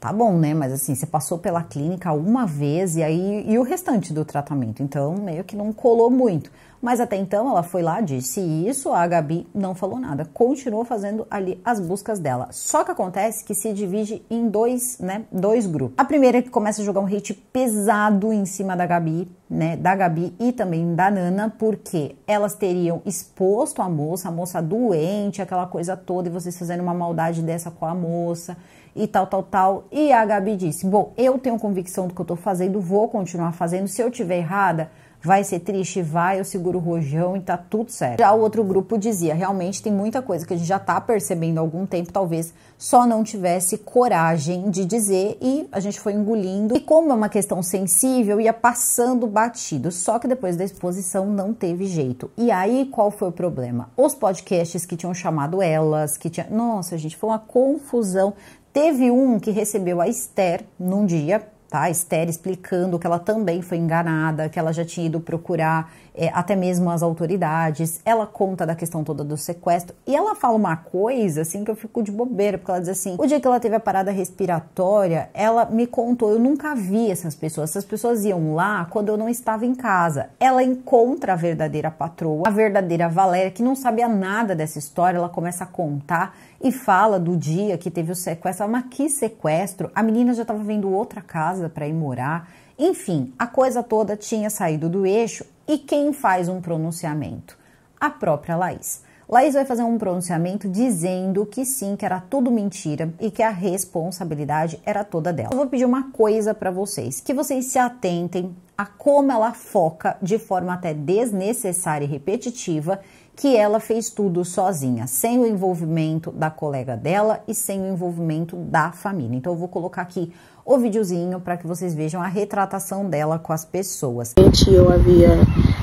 Tá bom, né? Mas assim, você passou pela clínica uma vez e aí e o restante do tratamento, então meio que não colou muito. Mas até então ela foi lá, disse isso, a Gabi não falou nada, continuou fazendo ali as buscas dela. Só que acontece que se divide em dois, né, dois grupos. A primeira é que começa a jogar um hate pesado em cima da Gabi, né, da Gabi e também da Nana, porque elas teriam exposto a moça, a moça doente, aquela coisa toda, e vocês fazendo uma maldade dessa com a moça e tal, tal, tal. E a Gabi disse: Bom, eu tenho convicção do que eu tô fazendo, vou continuar fazendo. Se eu tiver errada, vai ser triste, vai, eu seguro o rojão e tá tudo certo. Já o outro grupo dizia, realmente tem muita coisa que a gente já tá percebendo há algum tempo, talvez só não tivesse coragem de dizer e a gente foi engolindo. E como é uma questão sensível, ia passando batido, só que depois da exposição não teve jeito. E aí qual foi o problema? Os podcasts que tinham chamado elas, que tinha, nossa, gente, foi uma confusão. Teve um que recebeu a Esther num dia tá? Esther explicando que ela também foi enganada, que ela já tinha ido procurar é, até mesmo as autoridades. Ela conta da questão toda do sequestro e ela fala uma coisa assim que eu fico de bobeira, porque ela diz assim: o dia que ela teve a parada respiratória, ela me contou, eu nunca vi essas pessoas. Essas pessoas iam lá quando eu não estava em casa. Ela encontra a verdadeira patroa, a verdadeira Valéria, que não sabia nada dessa história, ela começa a contar e fala do dia que teve o sequestro, mas que sequestro? A menina já estava vendo outra casa para ir morar. Enfim, a coisa toda tinha saído do eixo e quem faz um pronunciamento? A própria Laís. Laís vai fazer um pronunciamento dizendo que sim, que era tudo mentira e que a responsabilidade era toda dela. Eu vou pedir uma coisa para vocês, que vocês se atentem a como ela foca de forma até desnecessária e repetitiva que ela fez tudo sozinha, sem o envolvimento da colega dela e sem o envolvimento da família. Então eu vou colocar aqui o videozinho para que vocês vejam a retratação dela com as pessoas. Eu havia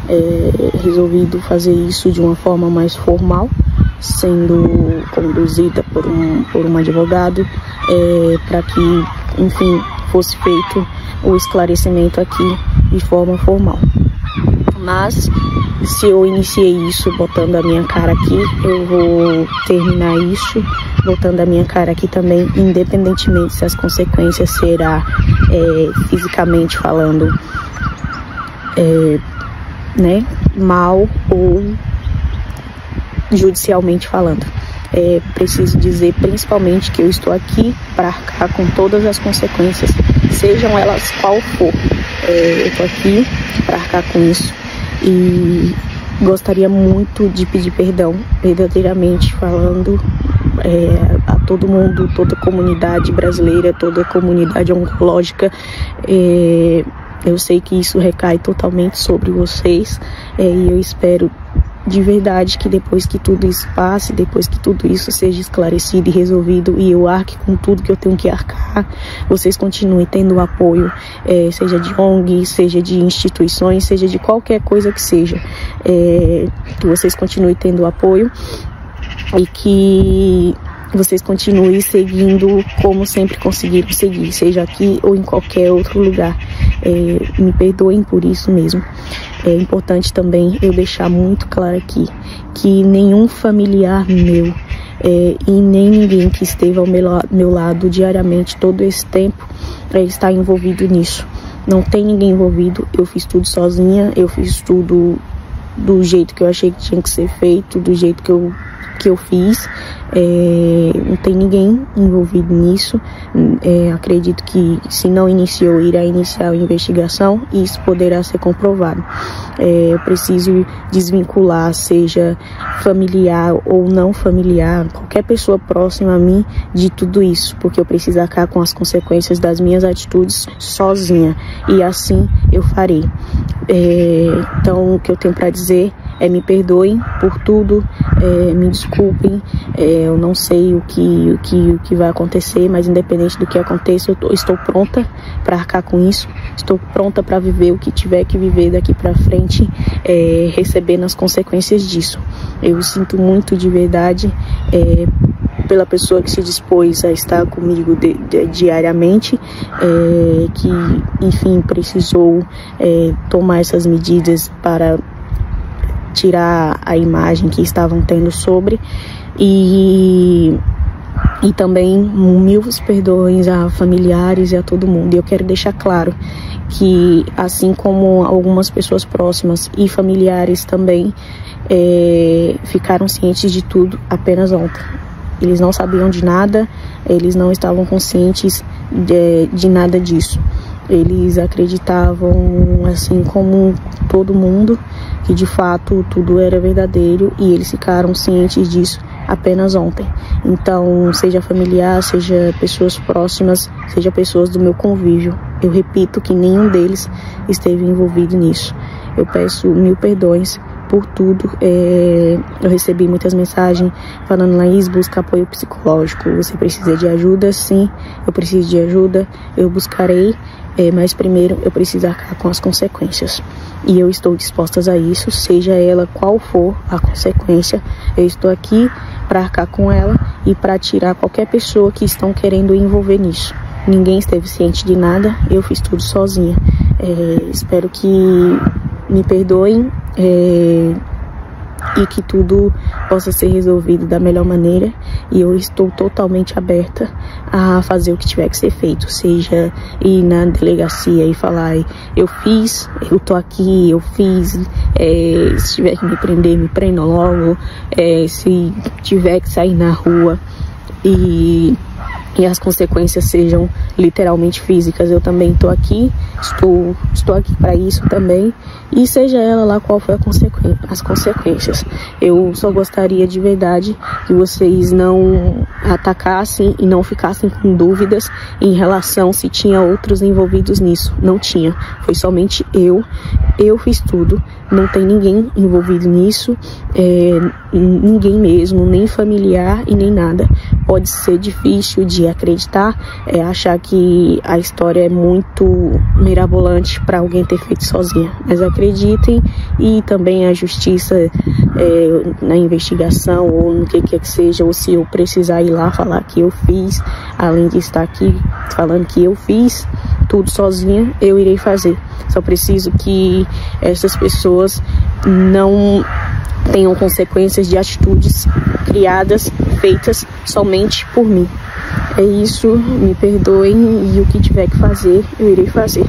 é, resolvido fazer isso de uma forma mais formal, sendo conduzida por um, por um advogado, é, para que, enfim, fosse feito o esclarecimento aqui de forma formal. Mas se eu iniciei isso botando a minha cara aqui, eu vou terminar isso botando a minha cara aqui também, independentemente se as consequências será é, fisicamente falando, é, né, mal ou judicialmente falando. É, preciso dizer principalmente que eu estou aqui para arcar com todas as consequências, sejam elas qual for. É, eu estou aqui para arcar com isso e gostaria muito de pedir perdão, verdadeiramente falando, é, a todo mundo, toda a comunidade brasileira, toda a comunidade oncológica. É, eu sei que isso recai totalmente sobre vocês é, e eu espero de verdade que depois que tudo isso passe, depois que tudo isso seja esclarecido e resolvido e eu arque com tudo que eu tenho que arcar, vocês continuem tendo apoio, é, seja de ONG, seja de instituições, seja de qualquer coisa que seja, é, que vocês continuem tendo apoio e que vocês continuem seguindo como sempre conseguiram seguir, seja aqui ou em qualquer outro lugar. É, me perdoem por isso mesmo. É importante também eu deixar muito claro aqui que nenhum familiar meu é, e nem ninguém que esteve ao meu, meu lado diariamente todo esse tempo para é, estar envolvido nisso. Não tem ninguém envolvido, eu fiz tudo sozinha, eu fiz tudo do jeito que eu achei que tinha que ser feito, do jeito que eu que eu fiz. É, não tem ninguém envolvido nisso. É, acredito que se não iniciou, irá iniciar a investigação e isso poderá ser comprovado. É, eu preciso desvincular, seja familiar ou não familiar, qualquer pessoa próxima a mim de tudo isso, porque eu preciso acabar com as consequências das minhas atitudes sozinha e assim eu farei. É, então, o que eu tenho para dizer é, me perdoem por tudo, é, me desculpem. É, eu não sei o que, o, que, o que vai acontecer, mas independente do que aconteça, eu tô, estou pronta para arcar com isso. Estou pronta para viver o que tiver que viver daqui para frente, é, recebendo as consequências disso. Eu sinto muito de verdade é, pela pessoa que se dispôs a estar comigo de, de, diariamente, é, que, enfim, precisou é, tomar essas medidas para tirar a imagem que estavam tendo sobre e e também mil perdões a familiares e a todo mundo. E eu quero deixar claro que, assim como algumas pessoas próximas e familiares também é, ficaram cientes de tudo apenas ontem. Eles não sabiam de nada, eles não estavam conscientes de, de nada disso. Eles acreditavam, assim como todo mundo, que de fato tudo era verdadeiro e eles ficaram cientes disso apenas ontem. Então, seja familiar, seja pessoas próximas, seja pessoas do meu convívio, eu repito que nenhum deles esteve envolvido nisso. Eu peço mil perdões por tudo. É, eu recebi muitas mensagens falando, Laís, busca apoio psicológico. Você precisa de ajuda? Sim, eu preciso de ajuda, eu buscarei, é, mas primeiro eu preciso arcar com as consequências. E eu estou disposta a isso, seja ela qual for a consequência, eu estou aqui para arcar com ela e para tirar qualquer pessoa que estão querendo envolver nisso ninguém esteve ciente de nada, eu fiz tudo sozinha. É, espero que me perdoem é, e que tudo possa ser resolvido da melhor maneira. E eu estou totalmente aberta a fazer o que tiver que ser feito, seja ir na delegacia e falar: eu fiz, eu tô aqui, eu fiz. É, se tiver que me prender, me prendo logo. É, se tiver que sair na rua e e as consequências sejam literalmente físicas. Eu também estou aqui, estou, estou aqui para isso também, e seja ela lá qual for consequência as consequências. Eu só gostaria de verdade que vocês não atacassem e não ficassem com dúvidas em relação se tinha outros envolvidos nisso. Não tinha, foi somente eu. Eu fiz tudo, não tem ninguém envolvido nisso, é, ninguém mesmo, nem familiar e nem nada. Pode ser difícil desistiu de acreditar, é achar que a história é muito mirabolante para alguém ter feito sozinha. Mas acreditem e também a justiça é, na investigação ou no que quer que seja, ou se eu precisar ir lá falar que eu fiz, além de estar aqui falando que eu fiz tudo sozinha, eu irei fazer. Só preciso que essas pessoas não tenham consequências de atitudes criadas, feitas somente por mim. É isso, me perdoem e o que tiver que fazer, eu irei fazer.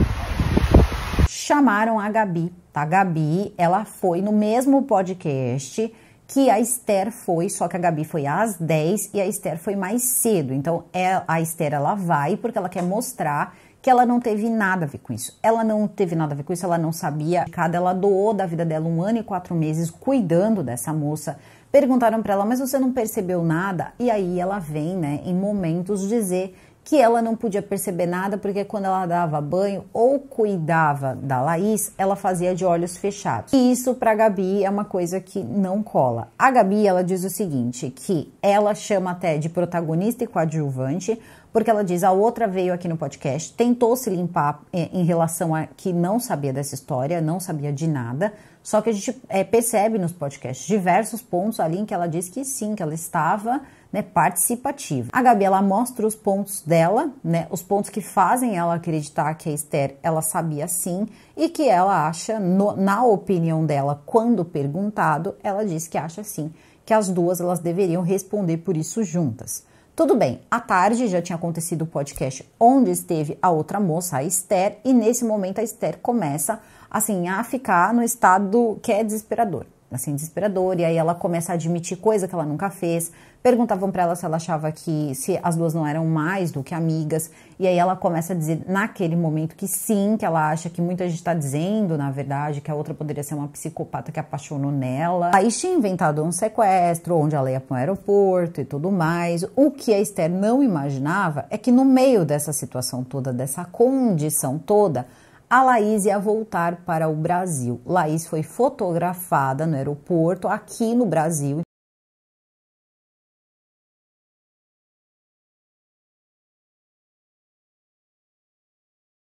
Chamaram a Gabi. A Gabi, ela foi no mesmo podcast que a Esther foi, só que a Gabi foi às 10 e a Esther foi mais cedo. Então, é, a Esther ela vai porque ela quer mostrar que ela não teve nada a ver com isso. Ela não teve nada a ver com isso, ela não sabia. Cada ela doou da vida dela um ano e quatro meses cuidando dessa moça. Perguntaram para ela, mas você não percebeu nada? E aí ela vem, né, em momentos dizer que ela não podia perceber nada porque quando ela dava banho ou cuidava da Laís, ela fazia de olhos fechados. E isso para Gabi é uma coisa que não cola. A Gabi, ela diz o seguinte, que ela chama até de protagonista e coadjuvante, porque ela diz: a outra veio aqui no podcast, tentou se limpar é, em relação a que não sabia dessa história, não sabia de nada. Só que a gente é, percebe nos podcasts diversos pontos ali em que ela diz que sim, que ela estava né, participativa. A Gabi ela mostra os pontos dela, né, os pontos que fazem ela acreditar que a Esther ela sabia sim e que ela acha, no, na opinião dela, quando perguntado, ela diz que acha sim que as duas elas deveriam responder por isso juntas. Tudo bem, à tarde já tinha acontecido o podcast onde esteve a outra moça, a Esther, e nesse momento a Esther começa assim a ficar no estado que é desesperador, assim desesperador, e aí ela começa a admitir coisa que ela nunca fez, perguntavam para ela se ela achava que se as duas não eram mais do que amigas, e aí ela começa a dizer naquele momento que sim, que ela acha que muita gente está dizendo, na verdade, que a outra poderia ser uma psicopata que apaixonou nela. Aí tinha inventado um sequestro, onde ela ia para o aeroporto e tudo mais. O que a Esther não imaginava é que no meio dessa situação toda, dessa condição toda, a Laís ia voltar para o Brasil. Laís foi fotografada no aeroporto aqui no Brasil.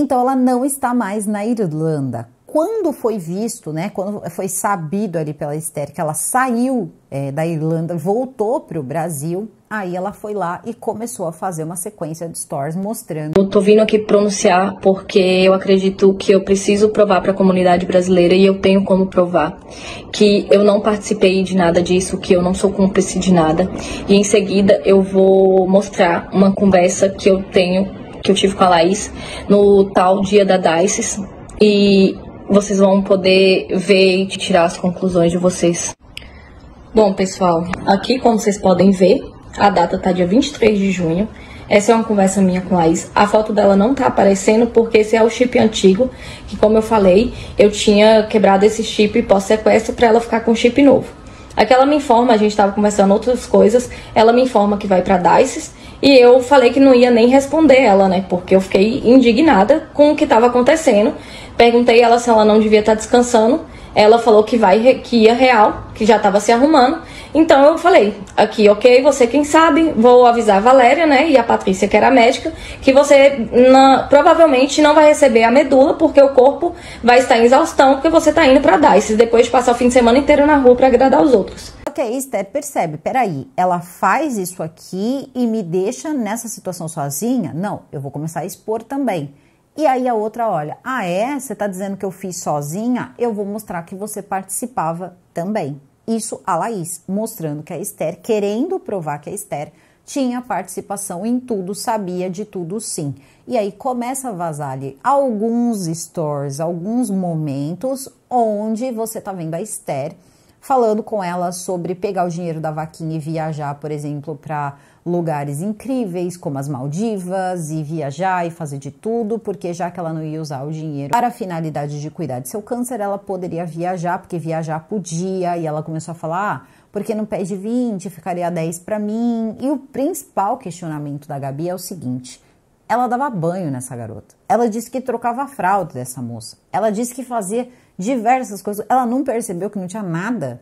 Então ela não está mais na Irlanda. Quando foi visto, né, quando foi sabido ali pela Esther que ela saiu é, da Irlanda, voltou para o Brasil, aí ela foi lá e começou a fazer uma sequência de stories mostrando. Eu tô vindo aqui pronunciar porque eu acredito que eu preciso provar para a comunidade brasileira e eu tenho como provar que eu não participei de nada disso, que eu não sou cúmplice de nada. E em seguida eu vou mostrar uma conversa que eu tenho que eu tive com a Laís no tal dia da DICES e vocês vão poder ver e tirar as conclusões de vocês. Bom, pessoal, aqui como vocês podem ver, a data tá dia 23 de junho. Essa é uma conversa minha com a Laís. A foto dela não tá aparecendo porque esse é o chip antigo, que como eu falei, eu tinha quebrado esse chip pós-sequestro para ela ficar com chip novo. Aqui ela me informa, a gente estava conversando outras coisas, ela me informa que vai para Dices e eu falei que não ia nem responder ela, né? Porque eu fiquei indignada com o que estava acontecendo. Perguntei ela se ela não devia estar tá descansando. Ela falou que vai que ia real, que já estava se arrumando então eu falei, aqui, ok, você quem sabe, vou avisar a Valéria, né, e a Patrícia, que era médica, que você na, provavelmente não vai receber a medula, porque o corpo vai estar em exaustão, porque você está indo para DICE, depois de passar o fim de semana inteiro na rua para agradar os outros. Ok, que Esther percebe, peraí, ela faz isso aqui e me deixa nessa situação sozinha? Não, eu vou começar a expor também. E aí a outra olha, ah é? Você está dizendo que eu fiz sozinha? Eu vou mostrar que você participava também. Isso a Laís, mostrando que a Esther, querendo provar que a Esther tinha participação em tudo, sabia de tudo sim. E aí começa a vazar ali alguns stories, alguns momentos onde você tá vendo a Esther falando com ela sobre pegar o dinheiro da vaquinha e viajar, por exemplo, para lugares incríveis como as Maldivas e viajar e fazer de tudo, porque já que ela não ia usar o dinheiro para a finalidade de cuidar de seu câncer, ela poderia viajar, porque viajar podia, e ela começou a falar: ah, porque não pede 20, ficaria 10 para mim. E o principal questionamento da Gabi é o seguinte: ela dava banho nessa garota. Ela disse que trocava a fralda dessa moça. Ela disse que fazia diversas coisas. Ela não percebeu que não tinha nada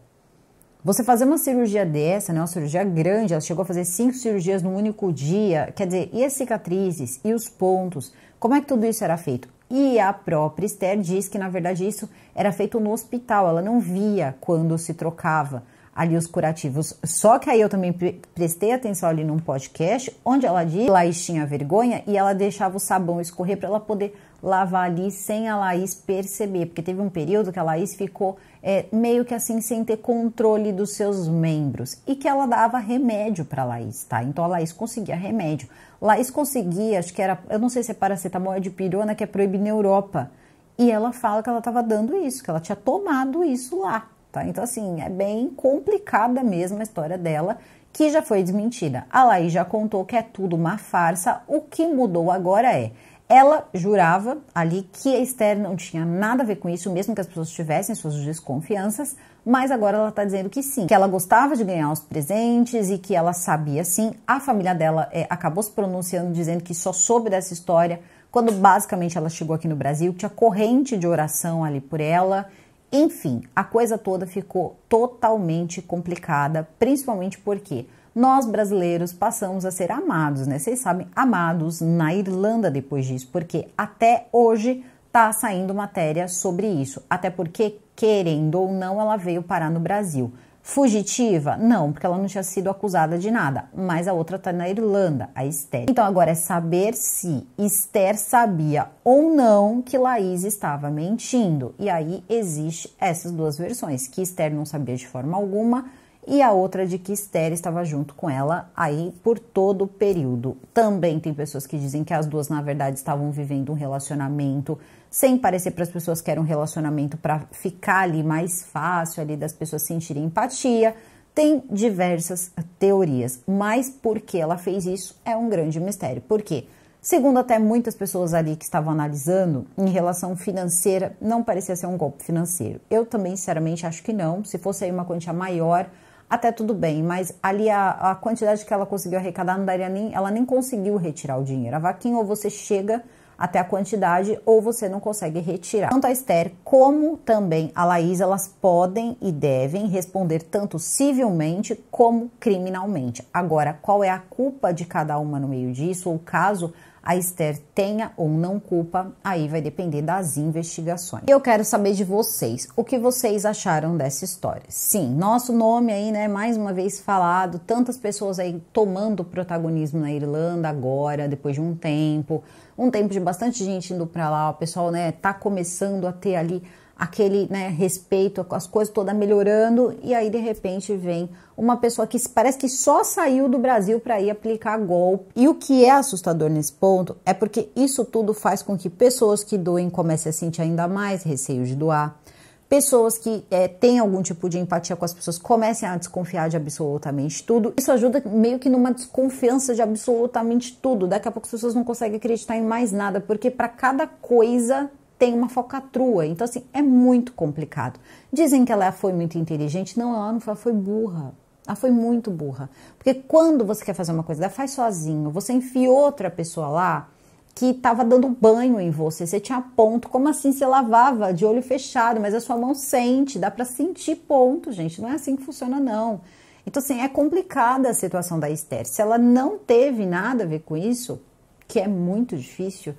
você fazer uma cirurgia dessa, né, uma cirurgia grande, ela chegou a fazer cinco cirurgias num único dia, quer dizer, e as cicatrizes, e os pontos, como é que tudo isso era feito? E a própria Esther diz que, na verdade, isso era feito no hospital, ela não via quando se trocava ali os curativos. Só que aí eu também prestei atenção ali num podcast onde ela diz que Laís tinha vergonha e ela deixava o sabão escorrer para ela poder lavar ali sem a Laís perceber, porque teve um período que a Laís ficou é, meio que assim sem ter controle dos seus membros e que ela dava remédio para a Laís, tá? Então a Laís conseguia remédio. Laís conseguia, acho que era, eu não sei se é paracetamol ou é de pirona que é proibido na Europa. E ela fala que ela estava dando isso, que ela tinha tomado isso lá, tá? Então assim, é bem complicada mesmo a história dela que já foi desmentida. A Laís já contou que é tudo uma farsa. O que mudou agora é ela jurava ali que a Esther não tinha nada a ver com isso, mesmo que as pessoas tivessem suas desconfianças, mas agora ela está dizendo que sim, que ela gostava de ganhar os presentes e que ela sabia sim. A família dela é, acabou se pronunciando dizendo que só soube dessa história quando basicamente ela chegou aqui no Brasil, tinha corrente de oração ali por ela. Enfim, a coisa toda ficou totalmente complicada, principalmente porque nós brasileiros passamos a ser amados, né? Vocês sabem, amados na Irlanda depois disso, porque até hoje tá saindo matéria sobre isso. Até porque, querendo ou não, ela veio parar no Brasil. Fugitiva? Não, porque ela não tinha sido acusada de nada, mas a outra tá na Irlanda, a Esther. Então agora é saber se Esther sabia ou não que Laís estava mentindo. E aí existe essas duas versões, que Esther não sabia de forma alguma, e a outra de que Esther estava junto com ela aí por todo o período. Também tem pessoas que dizem que as duas, na verdade, estavam vivendo um relacionamento sem parecer para as pessoas que era um relacionamento para ficar ali mais fácil, ali das pessoas sentirem empatia. Tem diversas teorias, mas por que ela fez isso é um grande mistério. Por quê? Segundo até muitas pessoas ali que estavam analisando, em relação financeira, não parecia ser um golpe financeiro. Eu também, sinceramente, acho que não. Se fosse aí uma quantia maior, até tudo bem, mas ali a, a quantidade que ela conseguiu arrecadar não daria nem, ela nem conseguiu retirar o dinheiro. A vaquinha ou você chega até a quantidade ou você não consegue retirar. Tanto a Esther como também a Laís, elas podem e devem responder tanto civilmente como criminalmente. Agora, qual é a culpa de cada uma no meio disso ou caso a Esther tenha ou não culpa, aí vai depender das investigações. Eu quero saber de vocês, o que vocês acharam dessa história? Sim, nosso nome aí, né, mais uma vez falado, tantas pessoas aí tomando protagonismo na Irlanda agora, depois de um tempo, um tempo de bastante gente indo para lá, o pessoal, né, tá começando a ter ali aquele né, respeito, as coisas todas melhorando, e aí de repente vem uma pessoa que parece que só saiu do Brasil para ir aplicar golpe. E o que é assustador nesse ponto é porque isso tudo faz com que pessoas que doem comecem a sentir ainda mais receio de doar. Pessoas que é, têm algum tipo de empatia com as pessoas comecem a desconfiar de absolutamente tudo. Isso ajuda meio que numa desconfiança de absolutamente tudo. Daqui a pouco as pessoas não conseguem acreditar em mais nada, porque para cada coisa tem uma focatrua Então, assim, é muito complicado. Dizem que ela foi muito inteligente. Não, ela não foi, ela foi burra. Ela foi muito burra. Porque quando você quer fazer uma coisa, faz sozinho. Você enfiou outra pessoa lá que estava dando banho em você. Você tinha ponto. Como assim você lavava de olho fechado? Mas a sua mão sente. Dá para sentir ponto, gente. Não é assim que funciona, não. Então, assim, é complicada a situação da Esther. Se ela não teve nada a ver com isso, que é muito difícil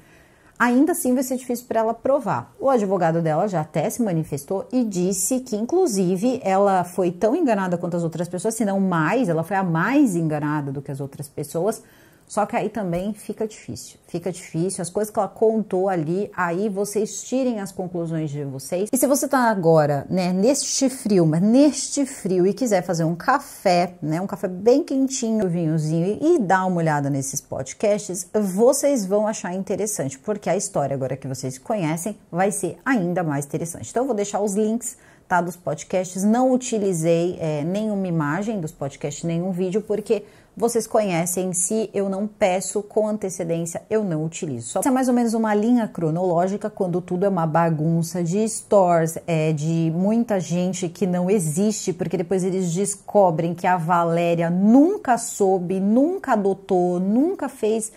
ainda assim vai ser difícil para ela provar. O advogado dela já até se manifestou e disse que, inclusive, ela foi tão enganada quanto as outras pessoas, se não mais, ela foi a mais enganada do que as outras pessoas só que aí também fica difícil, fica difícil. As coisas que ela contou ali, aí vocês tirem as conclusões de vocês. E se você tá agora, né, neste frio, mas neste frio e quiser fazer um café, né, um café bem quentinho, vinhozinho e dar uma olhada nesses podcasts, vocês vão achar interessante, porque a história agora que vocês conhecem vai ser ainda mais interessante. Então eu vou deixar os links tá, dos podcasts. Não utilizei é, nenhuma imagem dos podcasts, nenhum vídeo, porque vocês conhecem. Se eu não peço com antecedência, eu não utilizo. Só essa é mais ou menos uma linha cronológica quando tudo é uma bagunça de stores, é de muita gente que não existe, porque depois eles descobrem que a Valéria nunca soube, nunca adotou, nunca fez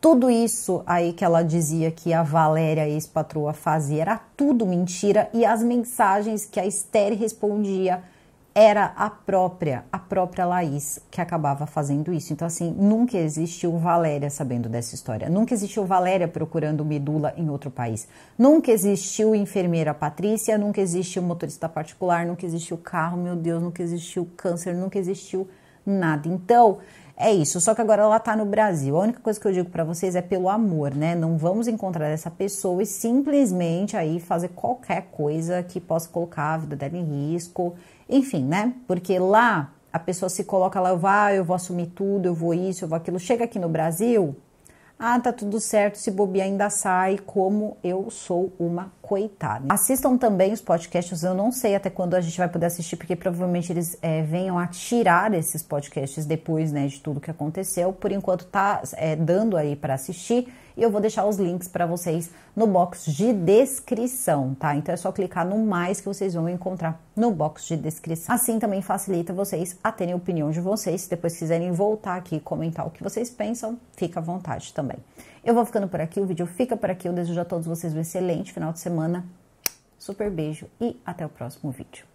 tudo isso aí que ela dizia que a Valéria, ex-patroa, fazia era tudo mentira e as mensagens que a Esther respondia era a própria, a própria Laís que acabava fazendo isso. Então, assim, nunca existiu Valéria sabendo dessa história. Nunca existiu Valéria procurando medula em outro país. Nunca existiu enfermeira Patrícia, nunca existiu motorista particular, nunca existiu carro, meu Deus, nunca existiu câncer, nunca existiu nada. Então, é isso, só que agora ela tá no Brasil. A única coisa que eu digo para vocês é pelo amor, né? Não vamos encontrar essa pessoa e simplesmente aí fazer qualquer coisa que possa colocar a vida dela em risco. Enfim, né? Porque lá a pessoa se coloca lá, vai, ah, eu vou assumir tudo, eu vou isso, eu vou aquilo. Chega aqui no Brasil, ah, tá tudo certo, se bobear ainda sai, como eu sou uma coitada. Assistam também os podcasts, eu não sei até quando a gente vai poder assistir, porque provavelmente eles é, venham a tirar esses podcasts depois, né, de tudo que aconteceu. Por enquanto tá é, dando aí para assistir. E eu vou deixar os links para vocês no box de descrição, tá? Então é só clicar no mais que vocês vão encontrar no box de descrição. Assim também facilita vocês a terem a opinião de vocês. Se depois quiserem voltar aqui e comentar o que vocês pensam, fica à vontade também. Eu vou ficando por aqui, o vídeo fica por aqui. Eu desejo a todos vocês um excelente final de semana. Super beijo e até o próximo vídeo.